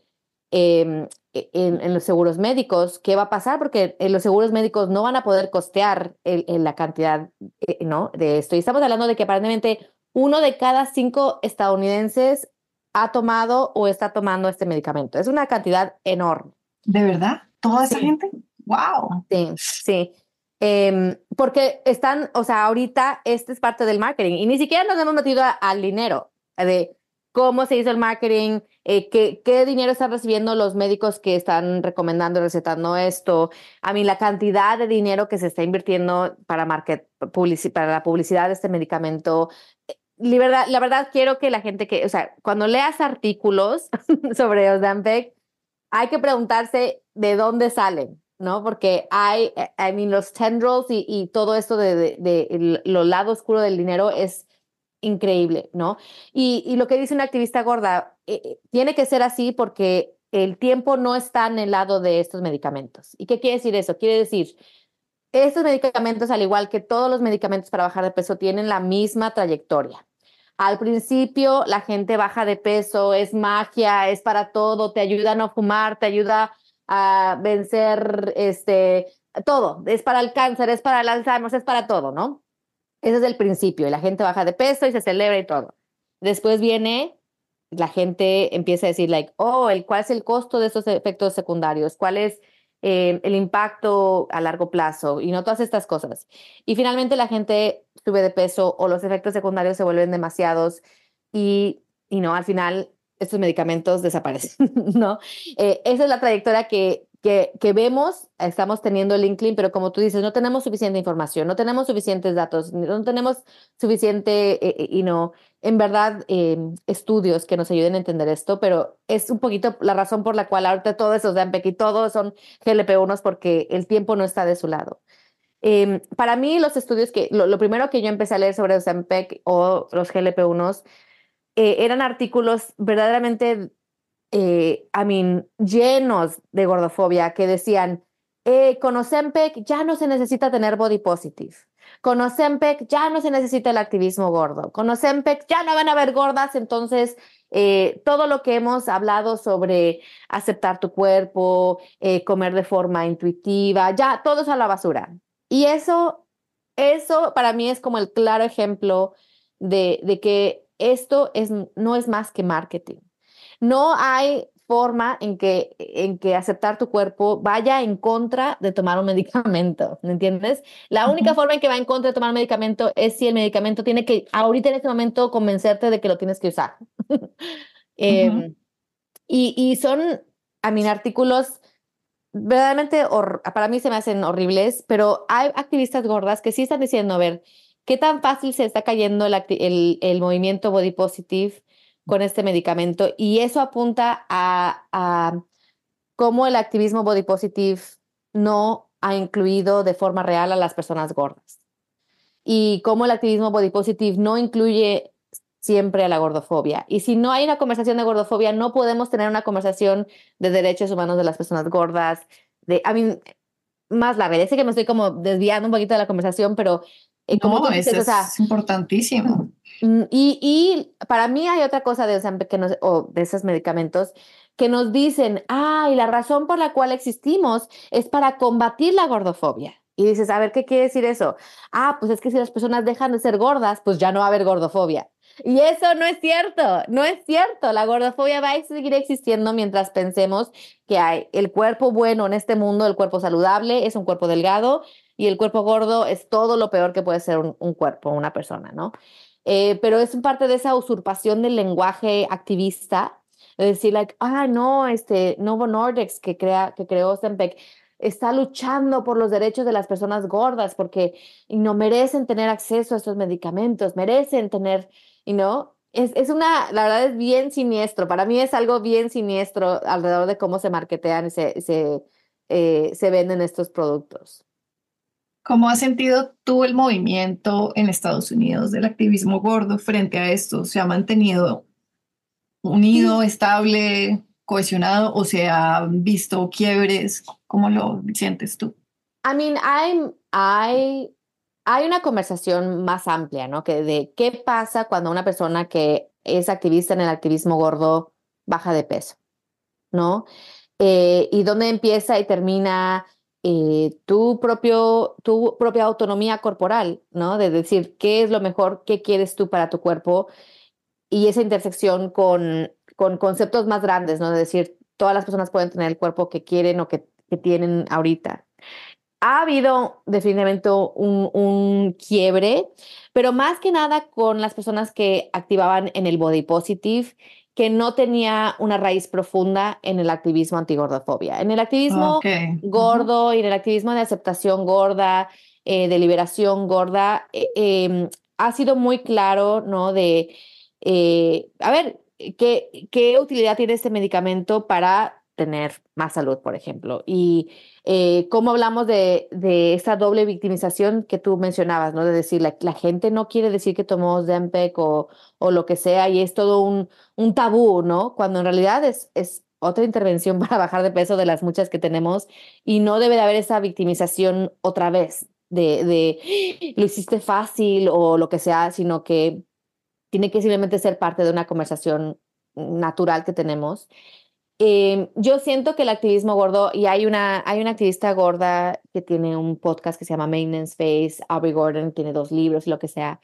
em, e, en, los seguros médicos, ¿qué va a pasar? Porque eh, los seguros médicos no van a poder costear la cantidad, eh, ¿no? De esto. Y estamos hablando de que aparentemente uno de cada cinco estadounidenses ha tomado o está tomando este medicamento. Es una cantidad enorme. ¿De verdad? ¿Toda esa gente? Wow. Sí, em, porque están, o sea, ahorita este es parte del marketing y ni siquiera nos hemos metido al dinero, de cómo se hizo el marketing, eh, qué, dinero están recibiendo los médicos que están recomendando recetando esto, a mí la cantidad de dinero que se está invirtiendo para, para la publicidad de este medicamento. La verdad, quiero que la gente que, o sea, cuando leas artículos sobre Ozempic, hay que preguntarse de dónde salen, ¿no? Porque hay, I mean, los tendrils y, todo esto de, de, de, lo lado oscuro del dinero es increíble, ¿no? Y, y lo que dice una activista gorda, eh, eh, tiene que ser así porque el tiempo no está en el lado de estos medicamentos. ¿Y qué quiere decir eso? Quiere decir, estos medicamentos, al igual que todos los medicamentos para bajar de peso, tienen la misma trayectoria. Al principio la gente baja de peso, es magia, es para todo, te ayuda a no fumar, te ayuda a vencer este, todo. Es para el cáncer, es para lanzarnos es para todo, ¿no? Ese es el principio. Y la gente baja de peso y se celebra y todo. Después viene la gente empieza a decir, like, oh, el, ¿cuál es el costo de esos efectos secundarios? ¿Cuál es eh, el impacto a largo plazo? Y no todas estas cosas. Y finalmente la gente sube de peso o los efectos secundarios se vuelven demasiados y, y no, al final estos medicamentos desaparecen, ¿no? Eh, esa es la trayectoria que, que, vemos, estamos teniendo el inclin, pero como tú dices, no tenemos suficiente información, no tenemos suficientes datos, no tenemos suficiente, eh, eh, y no, en verdad, estudios que nos ayuden a entender esto, pero es un poquito la razón por la cual ahorita todos esos de todos son GLP-1s porque el tiempo no está de su lado. Em, para mí, los estudios que, lo, primero que yo empecé a leer sobre los MPEC o los GLP-1s eh, eran artículos verdaderamente, eh, mí llenos de gordofobia que decían, eh, con Ozempic ya no se necesita tener body positive. Con Ozempic ya no se necesita el activismo gordo. Con Ozempic ya no van a haber gordas. Entonces, eh, todo lo que hemos hablado sobre aceptar tu cuerpo, eh, comer de forma intuitiva, ya todo es a la basura. Y eso, eso para mí es como el claro ejemplo de, de que esto es, no es más que marketing. No hay forma en que, en que aceptar tu cuerpo vaya en contra de tomar un medicamento, ¿me entiendes? La única forma en que va en contra de tomar un medicamento es si el medicamento tiene que, ahorita en este momento, convencerte de que lo tienes que usar. Em, y, y, son, a mí, artículos verdaderamente, para mí se me hacen horribles, pero hay activistas gordas que sí están diciendo, a ver, ¿Qué tan fácil se está cayendo el, movimiento body positive con este medicamento? Y eso apunta a, cómo el activismo body positive no ha incluido de forma real a las personas gordas y cómo el activismo body positive no incluye siempre a la gordofobia. Y si no hay una conversación de gordofobia, no podemos tener una conversación de derechos humanos de las personas gordas, de, a mí, más la verdad sé que me estoy como desviando un poquito de la conversación, pero eh, es importantísimo. Mm, y, para mí hay otra cosa de, que de esos medicamentos que nos dicen, ah, y la razón por la cual existimos es para combatir la gordofobia. Y dices, a ver, ¿qué quiere decir eso? Ah, pues es que si las personas dejan de ser gordas, pues ya no va a haber gordofobia. Y eso no es cierto, no es cierto. La gordofobia va a seguir existiendo mientras pensemos que hay el cuerpo bueno en este mundo, el cuerpo saludable, es un cuerpo delgado y el cuerpo gordo es todo lo peor que puede ser un, cuerpo, una persona, ¿no? Eh, pero es parte de esa usurpación del lenguaje activista, Es decir, like, ah, no, este Novo Nordics que, crea, que creó Stenbeck está luchando por los derechos de las personas gordas porque no merecen tener acceso a estos medicamentos, merecen tener, y no, es, una, la verdad es bien siniestro, para mí es algo bien siniestro alrededor de cómo se marketean y se, se, eh, se venden estos productos. ¿Cómo has sentido tú el movimiento en Estados Unidos del activismo gordo frente a esto? ¿Se ha mantenido unido, estable, cohesionado o se han visto quiebres? ¿Cómo lo sientes tú? I mean, I'm, I, hay una conversación más amplia, ¿no? Que de qué pasa cuando una persona que es activista en el activismo gordo baja de peso, ¿no? Eh, y dónde empieza y termina eh, tu, propio, tu propia autonomía corporal, ¿no? De decir qué es lo mejor, qué quieres tú para tu cuerpo y esa intersección con, con conceptos más grandes, ¿no? De decir, todas las personas pueden tener el cuerpo que quieren o que, tienen ahorita. Ha habido definitivamente un, un, quiebre, pero más que nada con las personas que activaban en el body positive que no tenía una raíz profunda en el activismo antigordofobia. En el activismo gordo y en el activismo de aceptación gorda, eh, de liberación gorda, eh, em, ha sido muy claro, ¿no? De, eh, a ver, ¿qué utilidad tiene este medicamento para tener más salud, por ejemplo. Y eh, cómo hablamos de, de, esa doble victimización que tú mencionabas, ¿no? De decir, la, gente no quiere decir que tomó Dempec o, o, lo que sea y es todo un, un tabú, ¿no? Cuando en realidad es, es otra intervención para bajar de peso de las muchas que tenemos y no debe de haber esa victimización otra vez de, de ¡Ah! lo hiciste fácil o lo que sea, sino que tiene que simplemente ser parte de una conversación natural que tenemos. Em, yo siento que el activismo gordo, y hay una, hay una activista gorda que tiene un podcast que se llama Maintenance Face, Aubrey Gordon tiene dos libros, y lo que sea,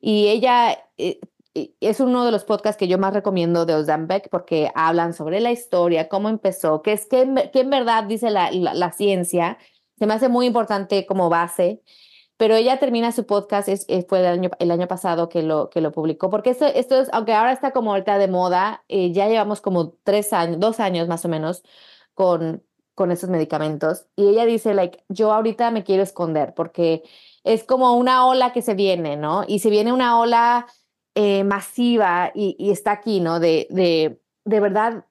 y ella eh, eh, es uno de los podcasts que yo más recomiendo de Beck porque hablan sobre la historia, cómo empezó, qué es que, en verdad dice la, la, ciencia, se me hace muy importante como base pero ella termina su podcast, es, eh, fue el año, pasado que lo, que lo publicó, porque esto, esto es, aunque ahora está como ahorita de moda, eh, ya llevamos como tres años, dos años más o menos con, con esos medicamentos. Y ella dice, like, yo ahorita me quiero esconder porque es como una ola que se viene, ¿no? Y se viene una ola eh, masiva y, y, está aquí, ¿no? De, de, de verdad,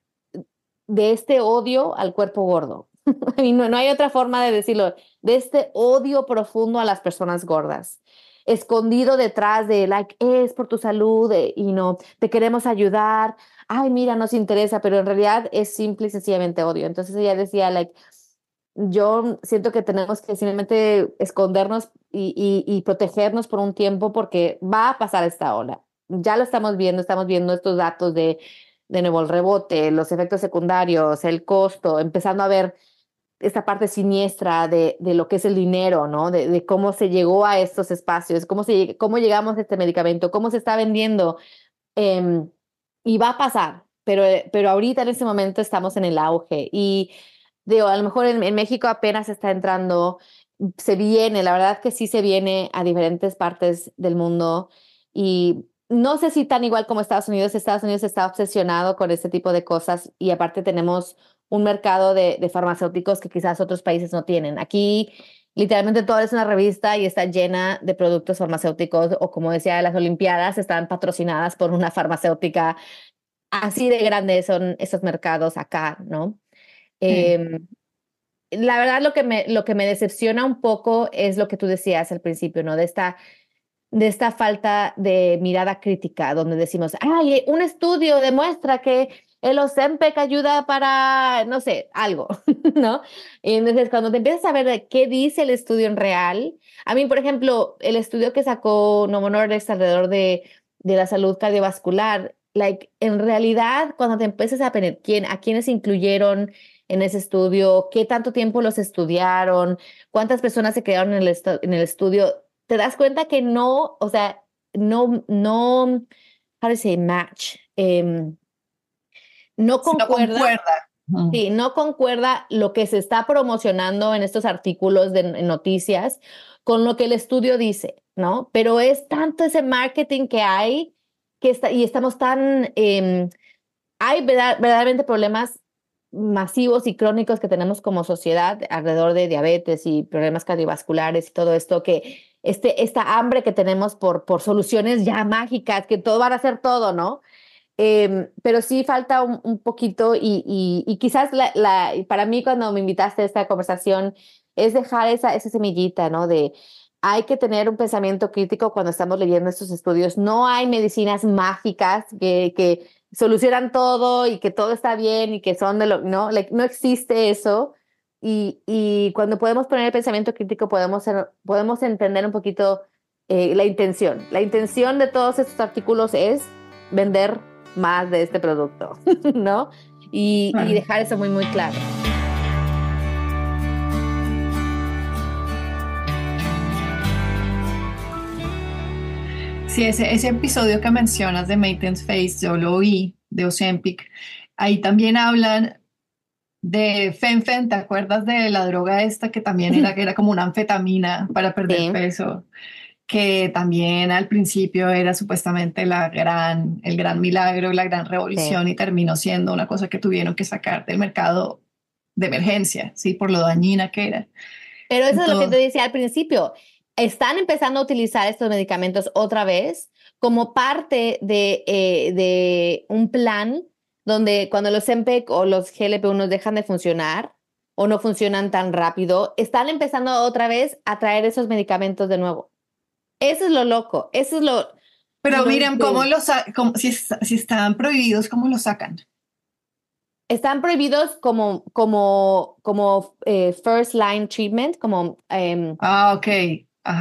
de este odio al cuerpo gordo, y no, no hay otra forma de decirlo, de este odio profundo a las personas gordas escondido detrás de, like, es por tu salud eh, y no, te queremos ayudar, ay, mira, nos interesa, pero en realidad es simple y sencillamente odio. Entonces ella decía, like, yo siento que tenemos que simplemente escondernos y, protegernos por un tiempo porque va a pasar esta ola. Ya lo estamos viendo, estamos viendo estos datos de, de nuevo, el rebote, los efectos secundarios, el costo, empezando a ver esta parte siniestra de, lo que es el dinero, ¿no? De, cómo se llegó a estos espacios, cómo, se, cómo llegamos a este medicamento, cómo se está vendiendo. Em, y va a pasar, pero, pero ahorita en este momento estamos en el auge. Y digo, a lo mejor en, en México apenas está entrando, se viene, la verdad que sí se viene a diferentes partes del mundo. Y no sé si tan igual como Estados Unidos, Estados Unidos está obsesionado con este tipo de cosas y aparte tenemos un mercado de, farmacéuticos que quizás otros países no tienen. Aquí literalmente todo es una revista y está llena de productos farmacéuticos o como decía, las Olimpiadas están patrocinadas por una farmacéutica. Así de grandes son esos mercados acá, ¿no? Em, la verdad lo que, me, lo que me decepciona un poco es lo que tú decías al principio, ¿no? De esta de esta falta de mirada crítica, donde decimos, ay, un estudio demuestra que el que ayuda para, no sé, algo, ¿no? Entonces, cuando te empiezas a ver qué dice el estudio en real, a mí, por ejemplo, el estudio que sacó Novo Nordisk alrededor de, de la salud cardiovascular, like, en realidad, cuando te empiezas a poner quién, a quiénes incluyeron en ese estudio, qué tanto tiempo los estudiaron, cuántas personas se quedaron en el, en el estudio, te das cuenta que no, o sea, no, no, how to say match, eh, no concuerda. Sí, no concuerda lo que se está promocionando en estos artículos de noticias con lo que el estudio dice, ¿no? Pero es tanto ese marketing que hay que y estamos tan... Em, hay verdaderamente problemas masivos y crónicos que tenemos como sociedad alrededor de diabetes y problemas cardiovasculares y todo esto que este, esta hambre que tenemos por, por soluciones ya mágicas, que todo van a ser todo, ¿no? Em, pero sí falta un, poquito y, y, quizás la, la, para mí cuando me invitaste a esta conversación es dejar esa, esa semillita, ¿no? De hay que tener un pensamiento crítico cuando estamos leyendo estos estudios. No hay medicinas mágicas que, que solucionan todo y que todo está bien y que son de lo... No, no existe eso. Y, y, cuando podemos poner el pensamiento crítico podemos, podemos entender un poquito eh, la intención. La intención de todos estos artículos es vender más de este producto, ¿no? Y, dejar eso muy, muy claro. Sí, ese, ese episodio que mencionas de Maintenance Face, yo lo oí de Oceanpic. Ahí también hablan de FenFen, ¿te acuerdas de la droga esta que también era, que era como una anfetamina para perder sí. peso? que también al principio era supuestamente la gran, el gran milagro, la gran revolución y terminó siendo una cosa que tuvieron que sacar del mercado de emergencia, ¿sí? Por lo dañina que era. Pero eso es lo que te decía al principio. Están empezando a utilizar estos medicamentos otra vez como parte de, eh, de un plan donde cuando los MPEC o los GLP-1 dejan de funcionar o no funcionan tan rápido, están empezando otra vez a traer esos medicamentos de nuevo. Eso es lo loco, eso es lo... Pero miren, ¿cómo los, cómo, si, están prohibidos, cómo los sacan? Están prohibidos como, como, como eh, first line treatment, como... Em, ah, ok.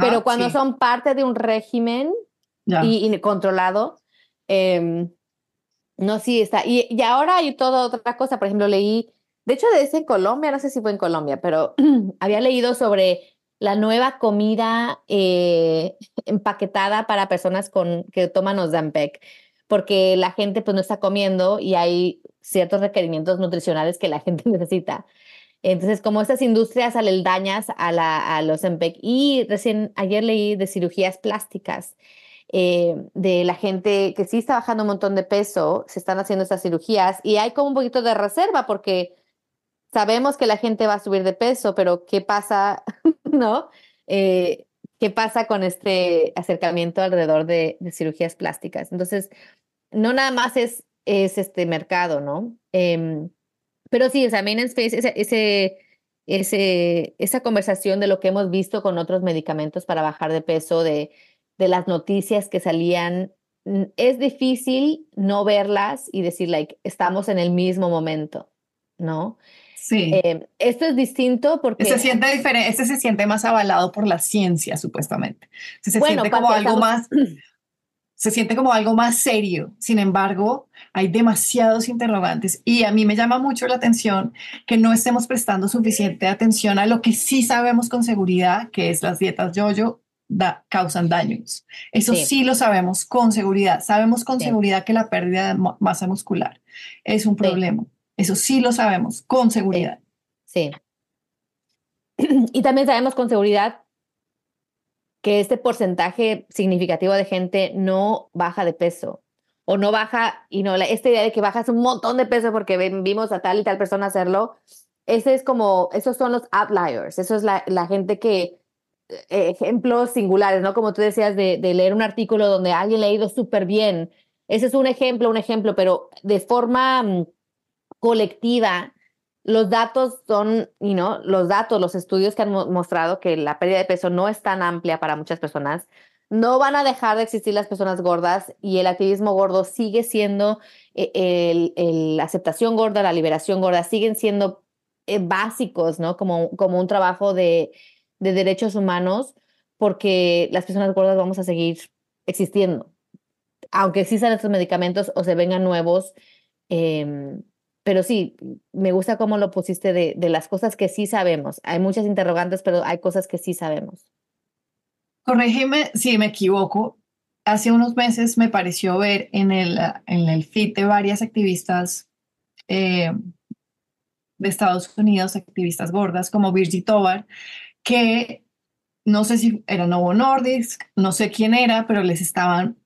pero cuando son parte de un régimen y, controlado, em, no, sí está. Y, y, ahora hay toda otra cosa. Por ejemplo, leí, de hecho, de ese en Colombia, no sé si fue en Colombia, pero había leído sobre la nueva comida eh, empaquetada para personas con, que toman Ozempic, porque la gente pues no está comiendo y hay ciertos requerimientos nutricionales que la gente necesita. Entonces, como estas industrias aledañas a, a los empec y recién ayer leí de cirugías plásticas, eh, de la gente que sí está bajando un montón de peso, se están haciendo estas cirugías y hay como un poquito de reserva porque sabemos que la gente va a subir de peso, pero ¿qué pasa ¿no? Eh, ¿Qué pasa con este acercamiento alrededor de, cirugías plásticas? Entonces, no nada más es, es este mercado, ¿no? Em, pero sí, o Space, ese, ese, esa conversación de lo que hemos visto con otros medicamentos para bajar de peso, de, de las noticias que salían mm, es difícil no verlas y decir, like, estamos en el mismo momento, ¿no? Sí. Eh, esto es distinto porque... Este se siente diferente, este se siente más avalado por la ciencia, supuestamente. Este se siente como algo más... Se siente como algo más serio. Sin embargo, hay demasiados interrogantes y a mí me llama mucho la atención que no estemos prestando suficiente atención a lo que sí sabemos con seguridad, que es las dietas yo-yo causan daños. Eso sí. lo sabemos con seguridad. Sabemos con seguridad que la pérdida de masa muscular es un problema. Eso sí lo sabemos, con seguridad. Sí. Y también sabemos con seguridad que este porcentaje significativo de gente no baja de peso o no baja, y no, esta idea de que bajas un montón de peso porque vimos a tal y tal persona hacerlo, ese es como, esos son los outliers, eso es la, gente que, eh, ejemplos singulares, ¿no? Como tú decías, de, de leer un artículo donde alguien le ha ido súper bien. Ese es un ejemplo, un ejemplo, pero de forma mm, colectiva. Los datos son, y no, los datos, los estudios que han mostrado que la pérdida de peso no es tan amplia para muchas personas. No van a dejar de existir las personas gordas y el activismo gordo sigue siendo, e-, el, la aceptación gorda, la liberación gorda, siguen siendo eh, básicos, ¿no? Como, como un trabajo de, de derechos humanos, porque las personas gordas vamos a seguir existiendo. Aunque existan estos medicamentos o se vengan nuevos, eh, pero sí, me gusta cómo lo pusiste de, las cosas que sí sabemos. Hay muchas interrogantes, pero hay cosas que sí sabemos. Corrégeme si me equivoco. Hace unos meses me pareció ver en el, en el feed de varias activistas eh, de Estados Unidos, activistas gordas como Virgie Tovar, que no sé si era Novo Nordisk, no sé quién era, pero les estaban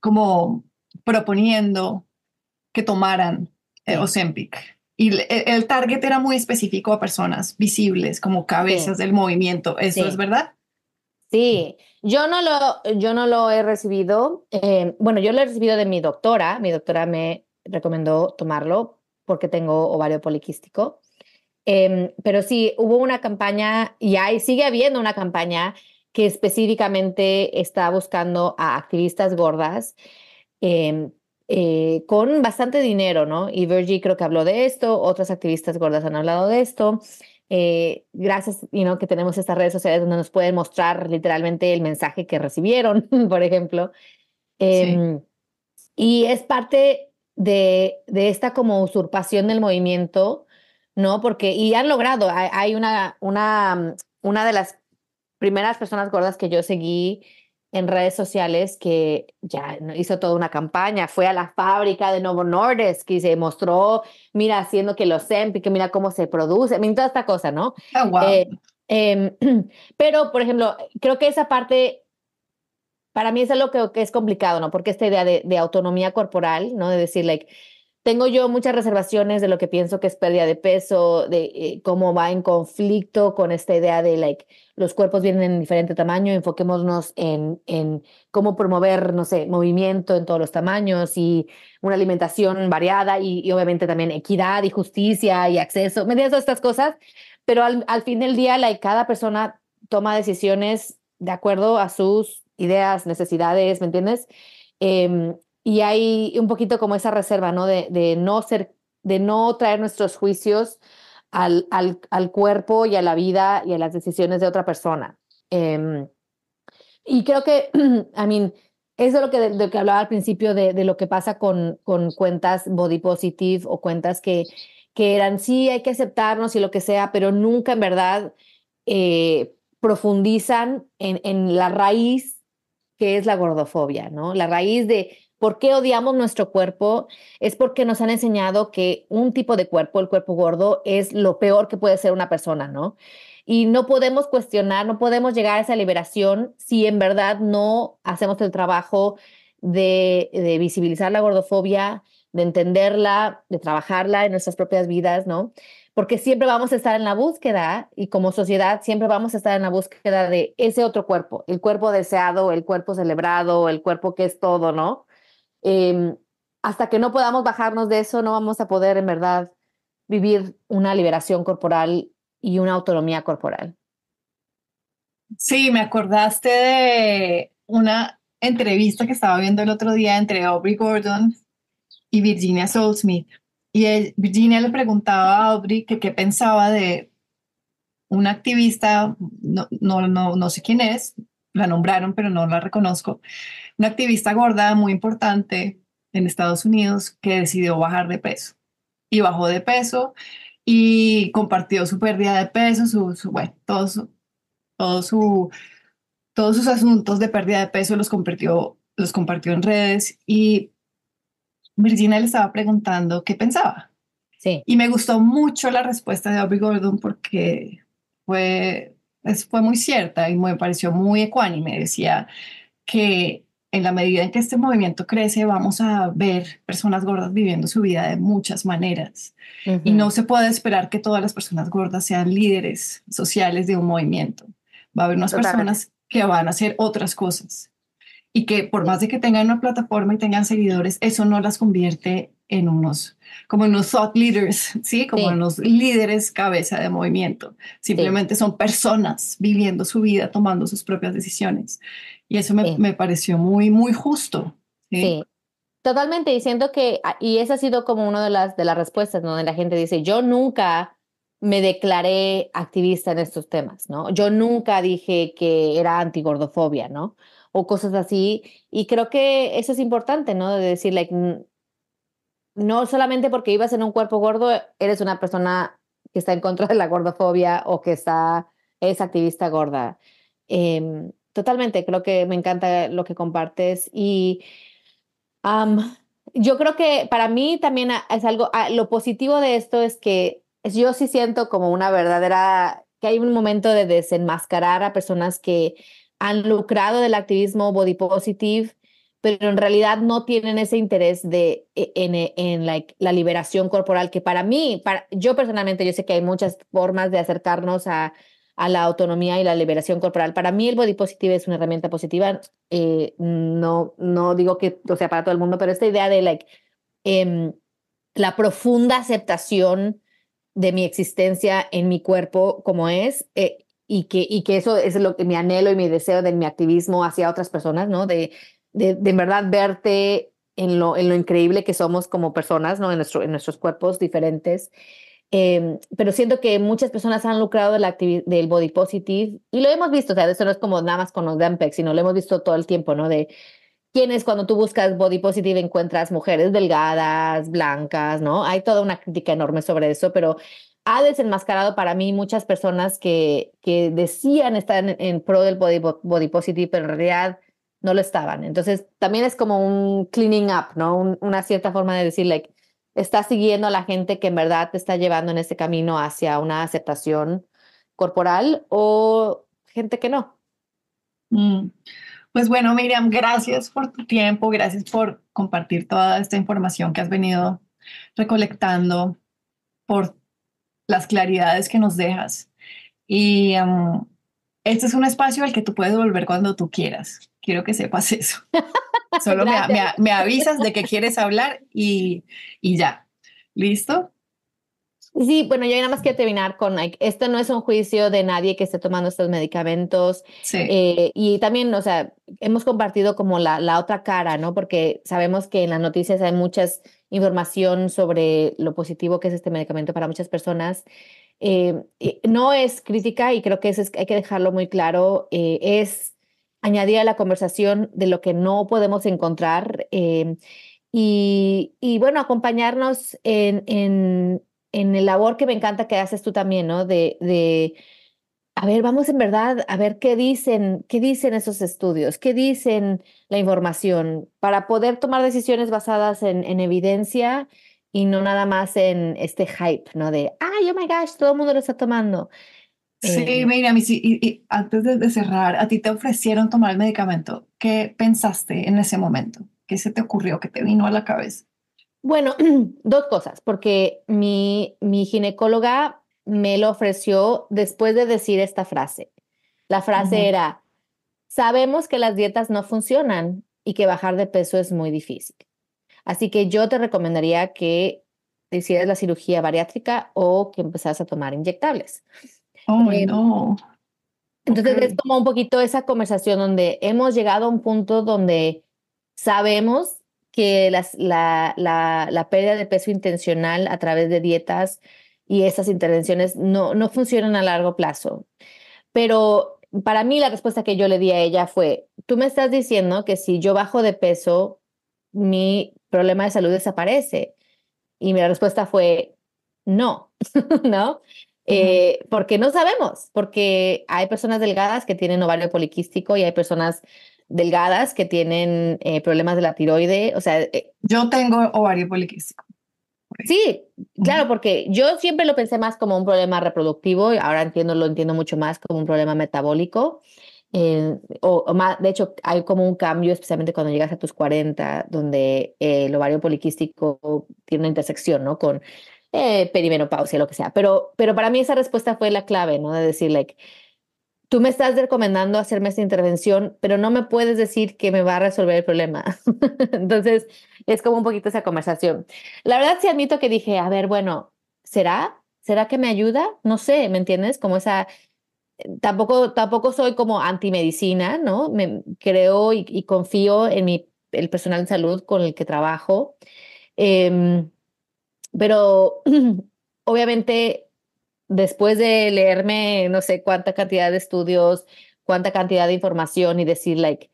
como proponiendo que tomaran eh, Y e, el, target era muy específico a personas visibles, como cabezas del movimiento. ¿Eso es verdad? Sí, yo no lo, yo no lo he recibido. Em, bueno, yo lo he recibido de mi doctora. Mi doctora me recomendó tomarlo porque tengo ovario poliquístico. Em, pero sí, hubo una campaña y hay, sigue habiendo una campaña que específicamente está buscando a activistas gordas eh, eh, con bastante dinero, ¿no? Y Virgie creo que habló de esto, otras activistas gordas han hablado de esto. Eh, gracias, ¿no?, que tenemos estas redes sociales donde nos pueden mostrar literalmente el mensaje que recibieron, por ejemplo. Em, y es parte de, esta como usurpación del movimiento, ¿no? Porque, y han logrado, hay, hay una, una, una de las primeras personas gordas que yo seguí, en redes sociales que ya hizo toda una campaña, fue a la fábrica de Novo Nordisk y se mostró, mira, haciendo que los que mira cómo se produce, mira, toda esta cosa, ¿no? Oh, eh, em, pero, por ejemplo, creo que esa parte, para mí es algo que, que es complicado, ¿no? Porque esta idea de, de, autonomía corporal, ¿no? De decir, like, tengo yo muchas reservaciones de lo que pienso que es pérdida de peso, de eh, cómo va en conflicto con esta idea de like los cuerpos vienen en diferente tamaño, enfoquémonos en, en cómo promover, no sé, movimiento en todos los tamaños y una alimentación variada y, obviamente también equidad y justicia y acceso, me de estas cosas, pero al, fin del día like, cada persona toma decisiones de acuerdo a sus ideas, necesidades, ¿me entiendes? Em, y hay un poquito como esa reserva, ¿no? De, de no ser, de no traer nuestros juicios al, al, cuerpo y a la vida y a las decisiones de otra persona. Em, y creo que, a mí eso es lo que, de, lo que hablaba al principio de, lo que pasa con, con, cuentas body positive o cuentas que, que eran, sí, hay que aceptarnos y lo que sea, pero nunca en verdad eh, profundizan en, en la raíz que es la gordofobia, ¿no? La raíz de ¿Por qué odiamos nuestro cuerpo? Es porque nos han enseñado que un tipo de cuerpo, el cuerpo gordo, es lo peor que puede ser una persona, ¿no? Y no podemos cuestionar, no podemos llegar a esa liberación si en verdad no hacemos el trabajo de, visibilizar la gordofobia, de entenderla, de trabajarla en nuestras propias vidas, ¿no? Porque siempre vamos a estar en la búsqueda y como sociedad siempre vamos a estar en la búsqueda de ese otro cuerpo, el cuerpo deseado, el cuerpo celebrado, el cuerpo que es todo, ¿no? Em, hasta que no podamos bajarnos de eso, no vamos a poder en verdad vivir una liberación corporal y una autonomía corporal. Sí, me acordaste de una entrevista que estaba viendo el otro día entre Aubrey Gordon y Virginia Soulsmith. Y Virginia le preguntaba a Aubrey que qué pensaba de una activista, no, no, no sé quién es, la nombraron, pero no la reconozco, una activista gorda muy importante en Estados Unidos que decidió bajar de peso. Y bajó de peso y compartió su pérdida de peso, su, bueno, todo su, todo su, todos sus asuntos de pérdida de peso los compartió, los compartió en redes y Virginia le estaba preguntando qué pensaba. Sí. Y me gustó mucho la respuesta de Aubrey Gordon porque fue, fue muy cierta y me pareció muy ecuánime. Decía que en la medida en que este movimiento crece, vamos a ver personas gordas viviendo su vida de muchas maneras. Y no se puede esperar que todas las personas gordas sean líderes sociales de un movimiento. Va a haber unas personas que van a hacer otras cosas y que por más de que tengan una plataforma y tengan seguidores, eso no las convierte en unos, como unos thought leaders, ¿sí? Como unos líderes cabeza de movimiento. Simplemente son personas viviendo su vida, tomando sus propias decisiones. Y eso me, me pareció muy, muy justo. Sí. Totalmente, diciendo que, ah, y esa ha sido como una de las, de las respuestas, ¿no? Donde la gente dice, yo nunca me declaré activista en estos temas, ¿no? Yo nunca dije que era antigordofobia, ¿no? O cosas así. Y creo que eso es importante, ¿no? De decir, like, no solamente porque ibas en un cuerpo gordo, eres una persona que está en contra de la gordofobia o que está, es activista gorda. Em, totalmente, creo que me encanta lo que compartes y yo creo que para mí también es algo, lo positivo de esto es que yo sí siento como una verdadera, que hay un momento de desenmascarar a personas que han lucrado del activismo body positive pero en realidad no tienen ese interés de, e, en, e, en like, la liberación corporal, que para mí, para, yo personalmente, yo sé que hay muchas formas de acercarnos a, a la autonomía y la liberación corporal. Para mí el body positive es una herramienta positiva. Eh, no, no digo que o sea para todo el mundo, pero esta idea de like, em, la profunda aceptación de mi existencia en mi cuerpo como es eh, y, que, y que eso es lo que mi anhelo y mi deseo de mi activismo hacia otras personas, ¿no? De, de, verdad verte en lo, en lo increíble que somos como personas, ¿no? En, nuestro, en nuestros cuerpos diferentes. Em, pero siento que muchas personas han lucrado de la del body positive y lo hemos visto, o sea, eso no es como nada más con los Dampex, sino lo hemos visto todo el tiempo, ¿no? De quienes cuando tú buscas body positive encuentras mujeres delgadas, blancas, ¿no? Hay toda una crítica enorme sobre eso, pero ha desenmascarado para mí muchas personas que, que decían estar en, pro del body, body positive, pero en realidad no lo estaban. Entonces, también es como un cleaning up, ¿no? una cierta forma de decir, like, estás siguiendo a la gente que en verdad te está llevando en ese camino hacia una aceptación corporal o gente que no. Mm. Pues bueno, Miriam, gracias por tu tiempo, gracias por compartir toda esta información que has venido recolectando, por las claridades que nos dejas. Y este es un espacio al que tú puedes volver cuando tú quieras. Quiero que sepas eso. Solo me, avisas de que quieres hablar y, ya. ¿Listo? Sí, bueno, yo nada más quiero terminar con, esto no es un juicio de nadie que esté tomando estos medicamentos. Sí. Eh, y también, o sea, hemos compartido como la, la, otra cara, ¿no? Porque sabemos que en las noticias hay mucha información sobre lo positivo que es este medicamento para muchas personas, eh, no es crítica y creo que hay que dejarlo muy claro, eh, es añadir a la conversación de lo que no podemos encontrar eh, y, bueno, acompañarnos en, el labor que me encanta que haces tú también, ¿no? De, a ver, vamos en verdad a ver qué dicen, qué dicen esos estudios, qué dicen la información para poder tomar decisiones basadas en evidencia y no nada más en este hype, ¿no? De, ay, oh my gosh, todo el mundo lo está tomando. Sí, eh, mira, y, y, antes de, cerrar, a ti te ofrecieron tomar el medicamento. ¿Qué pensaste en ese momento? ¿Qué se te ocurrió? ¿Qué te vino a la cabeza? Bueno, dos cosas, porque mi, mi ginecóloga me lo ofreció después de decir esta frase. La frase era, sabemos que las dietas no funcionan y que bajar de peso es muy difícil. Así que yo te recomendaría que hicieras la cirugía bariátrica o que empezaras a tomar inyectables. Oh, no. Entonces es como un poquito esa conversación donde hemos llegado a un punto donde sabemos que la, pérdida de peso intencional a través de dietas y esas intervenciones no, no funcionan a largo plazo. Pero para mí la respuesta que yo le di a ella fue, tú me estás diciendo que si yo bajo de peso, mi problema de salud desaparece? Y mi respuesta fue, no, ¿no? Eh, porque no sabemos, porque hay personas delgadas que tienen ovario poliquístico y hay personas delgadas que tienen eh, problemas de la tiroide, o sea... Eh, yo tengo ovario poliquístico. Sí, claro, porque yo siempre lo pensé más como un problema reproductivo, y ahora entiendo, lo entiendo mucho más como un problema metabólico. Eh, o, más, de hecho, hay como un cambio, especialmente cuando llegas a tus 40, donde eh, el ovario poliquístico tiene una intersección, ¿no? Con eh, perimenopausia, lo que sea. Pero, pero para mí esa respuesta fue la clave, ¿no? De decir, like, tú me estás recomendando hacerme esta intervención, pero no me puedes decir que me va a resolver el problema. Entonces, es como un poquito esa conversación. La verdad, sí admito que dije, a ver, bueno, ¿será? ¿Será que me ayuda? No sé, ¿me entiendes? Como esa tampoco, tampoco soy como antimedicina, ¿no? Me, creo y, confío en mi, el personal de salud con el que trabajo. Em, pero obviamente después de leerme no sé cuánta cantidad de estudios, cuánta cantidad de información y decir, like,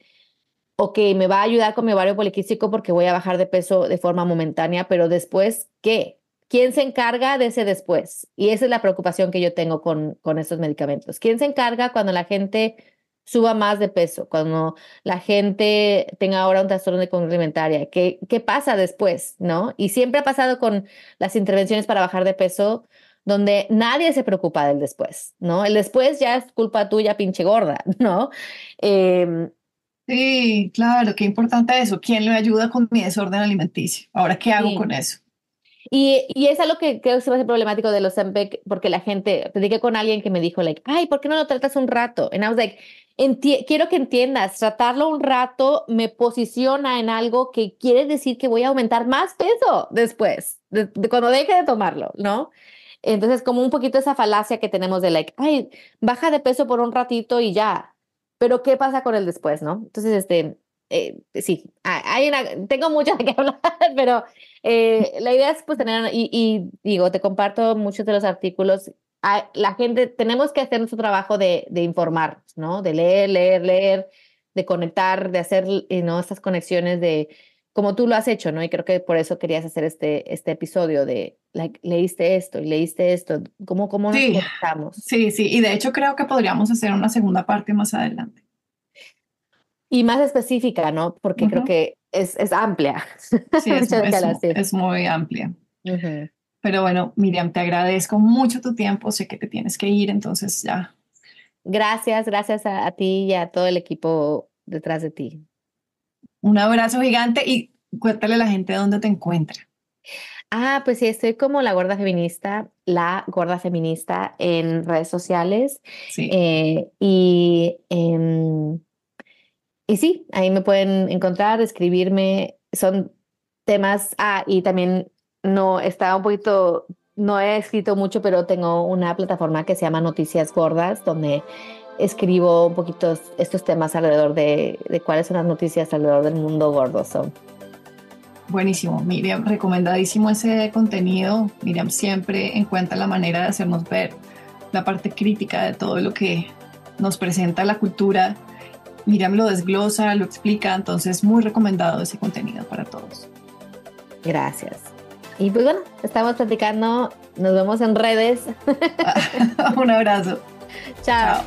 ok, me va a ayudar con mi ovario poliquístico porque voy a bajar de peso de forma momentánea, pero después, ¿qué? ¿Quién se encarga de ese después? Y esa es la preocupación que yo tengo con, con estos medicamentos. ¿Quién se encarga cuando la gente suba más de peso, cuando la gente tenga ahora un trastorno de conducta ¿Qué, pasa después? ¿No? Y siempre ha pasado con las intervenciones para bajar de peso, donde nadie se preocupa del después, ¿no? El después ya es culpa tuya, pinche gorda, ¿no? Em, sí, claro, qué importante eso. ¿Quién le ayuda con mi desorden alimenticio? Ahora, ¿qué hago con eso? Y, y es algo que creo que se va a ser problemático de los Zembeck, porque la gente, te dije con alguien que me dijo, like, ay, ¿por qué no lo tratas un rato? Y I was like, quiero que entiendas, tratarlo un rato me posiciona en algo que quiere decir que voy a aumentar más peso después, cuando deje de tomarlo, ¿no? Entonces, como un poquito esa falacia que tenemos de like, ay, baja de peso por un ratito y ya. Pero, ¿qué pasa con el después, no? Entonces, este, eh, sí, ah, hay una, tengo mucho de qué hablar, pero eh, la idea es pues tener, y, digo, te comparto muchos de los artículos. Ah, la gente, tenemos que hacer nuestro trabajo de, informar, ¿no? De leer, leer, leer, de conectar, de hacer, eh, ¿no? Estas conexiones de, como tú lo has hecho, ¿no? Y creo que por eso querías hacer este, este episodio de, leíste esto y leíste esto, ¿cómo, cómo nos conectamos? Sí, sí, y de hecho creo que podríamos hacer una segunda parte más adelante. Y más específica, ¿no? Porque creo que es, amplia. Sí, es, muy amplia. Pero bueno, Miriam, te agradezco mucho tu tiempo. Sé que te tienes que ir, entonces ya. Gracias, gracias a, ti y a todo el equipo detrás de ti. Un abrazo gigante y cuéntale a la gente dónde te encuentra. Ah, pues sí, estoy como la gorda feminista, la gorda feminista en redes sociales. Sí. Eh, y. en y sí, ahí me pueden encontrar, escribirme, son temas, ah, y también no, está un poquito, no he escrito mucho, pero tengo una plataforma que se llama Noticias Gordas, donde escribo un poquito estos temas alrededor de, de cuáles son las noticias alrededor del mundo gordoso. Buenísimo, Miriam, recomendadísimo ese contenido. Miriam siempre encuentra la manera de hacernos ver la parte crítica de todo lo que nos presenta la cultura Miriam lo desglosa, lo explica, entonces muy recomendado ese contenido para todos. Gracias. Y pues bueno, estamos platicando, nos vemos en redes. Un abrazo. Chao.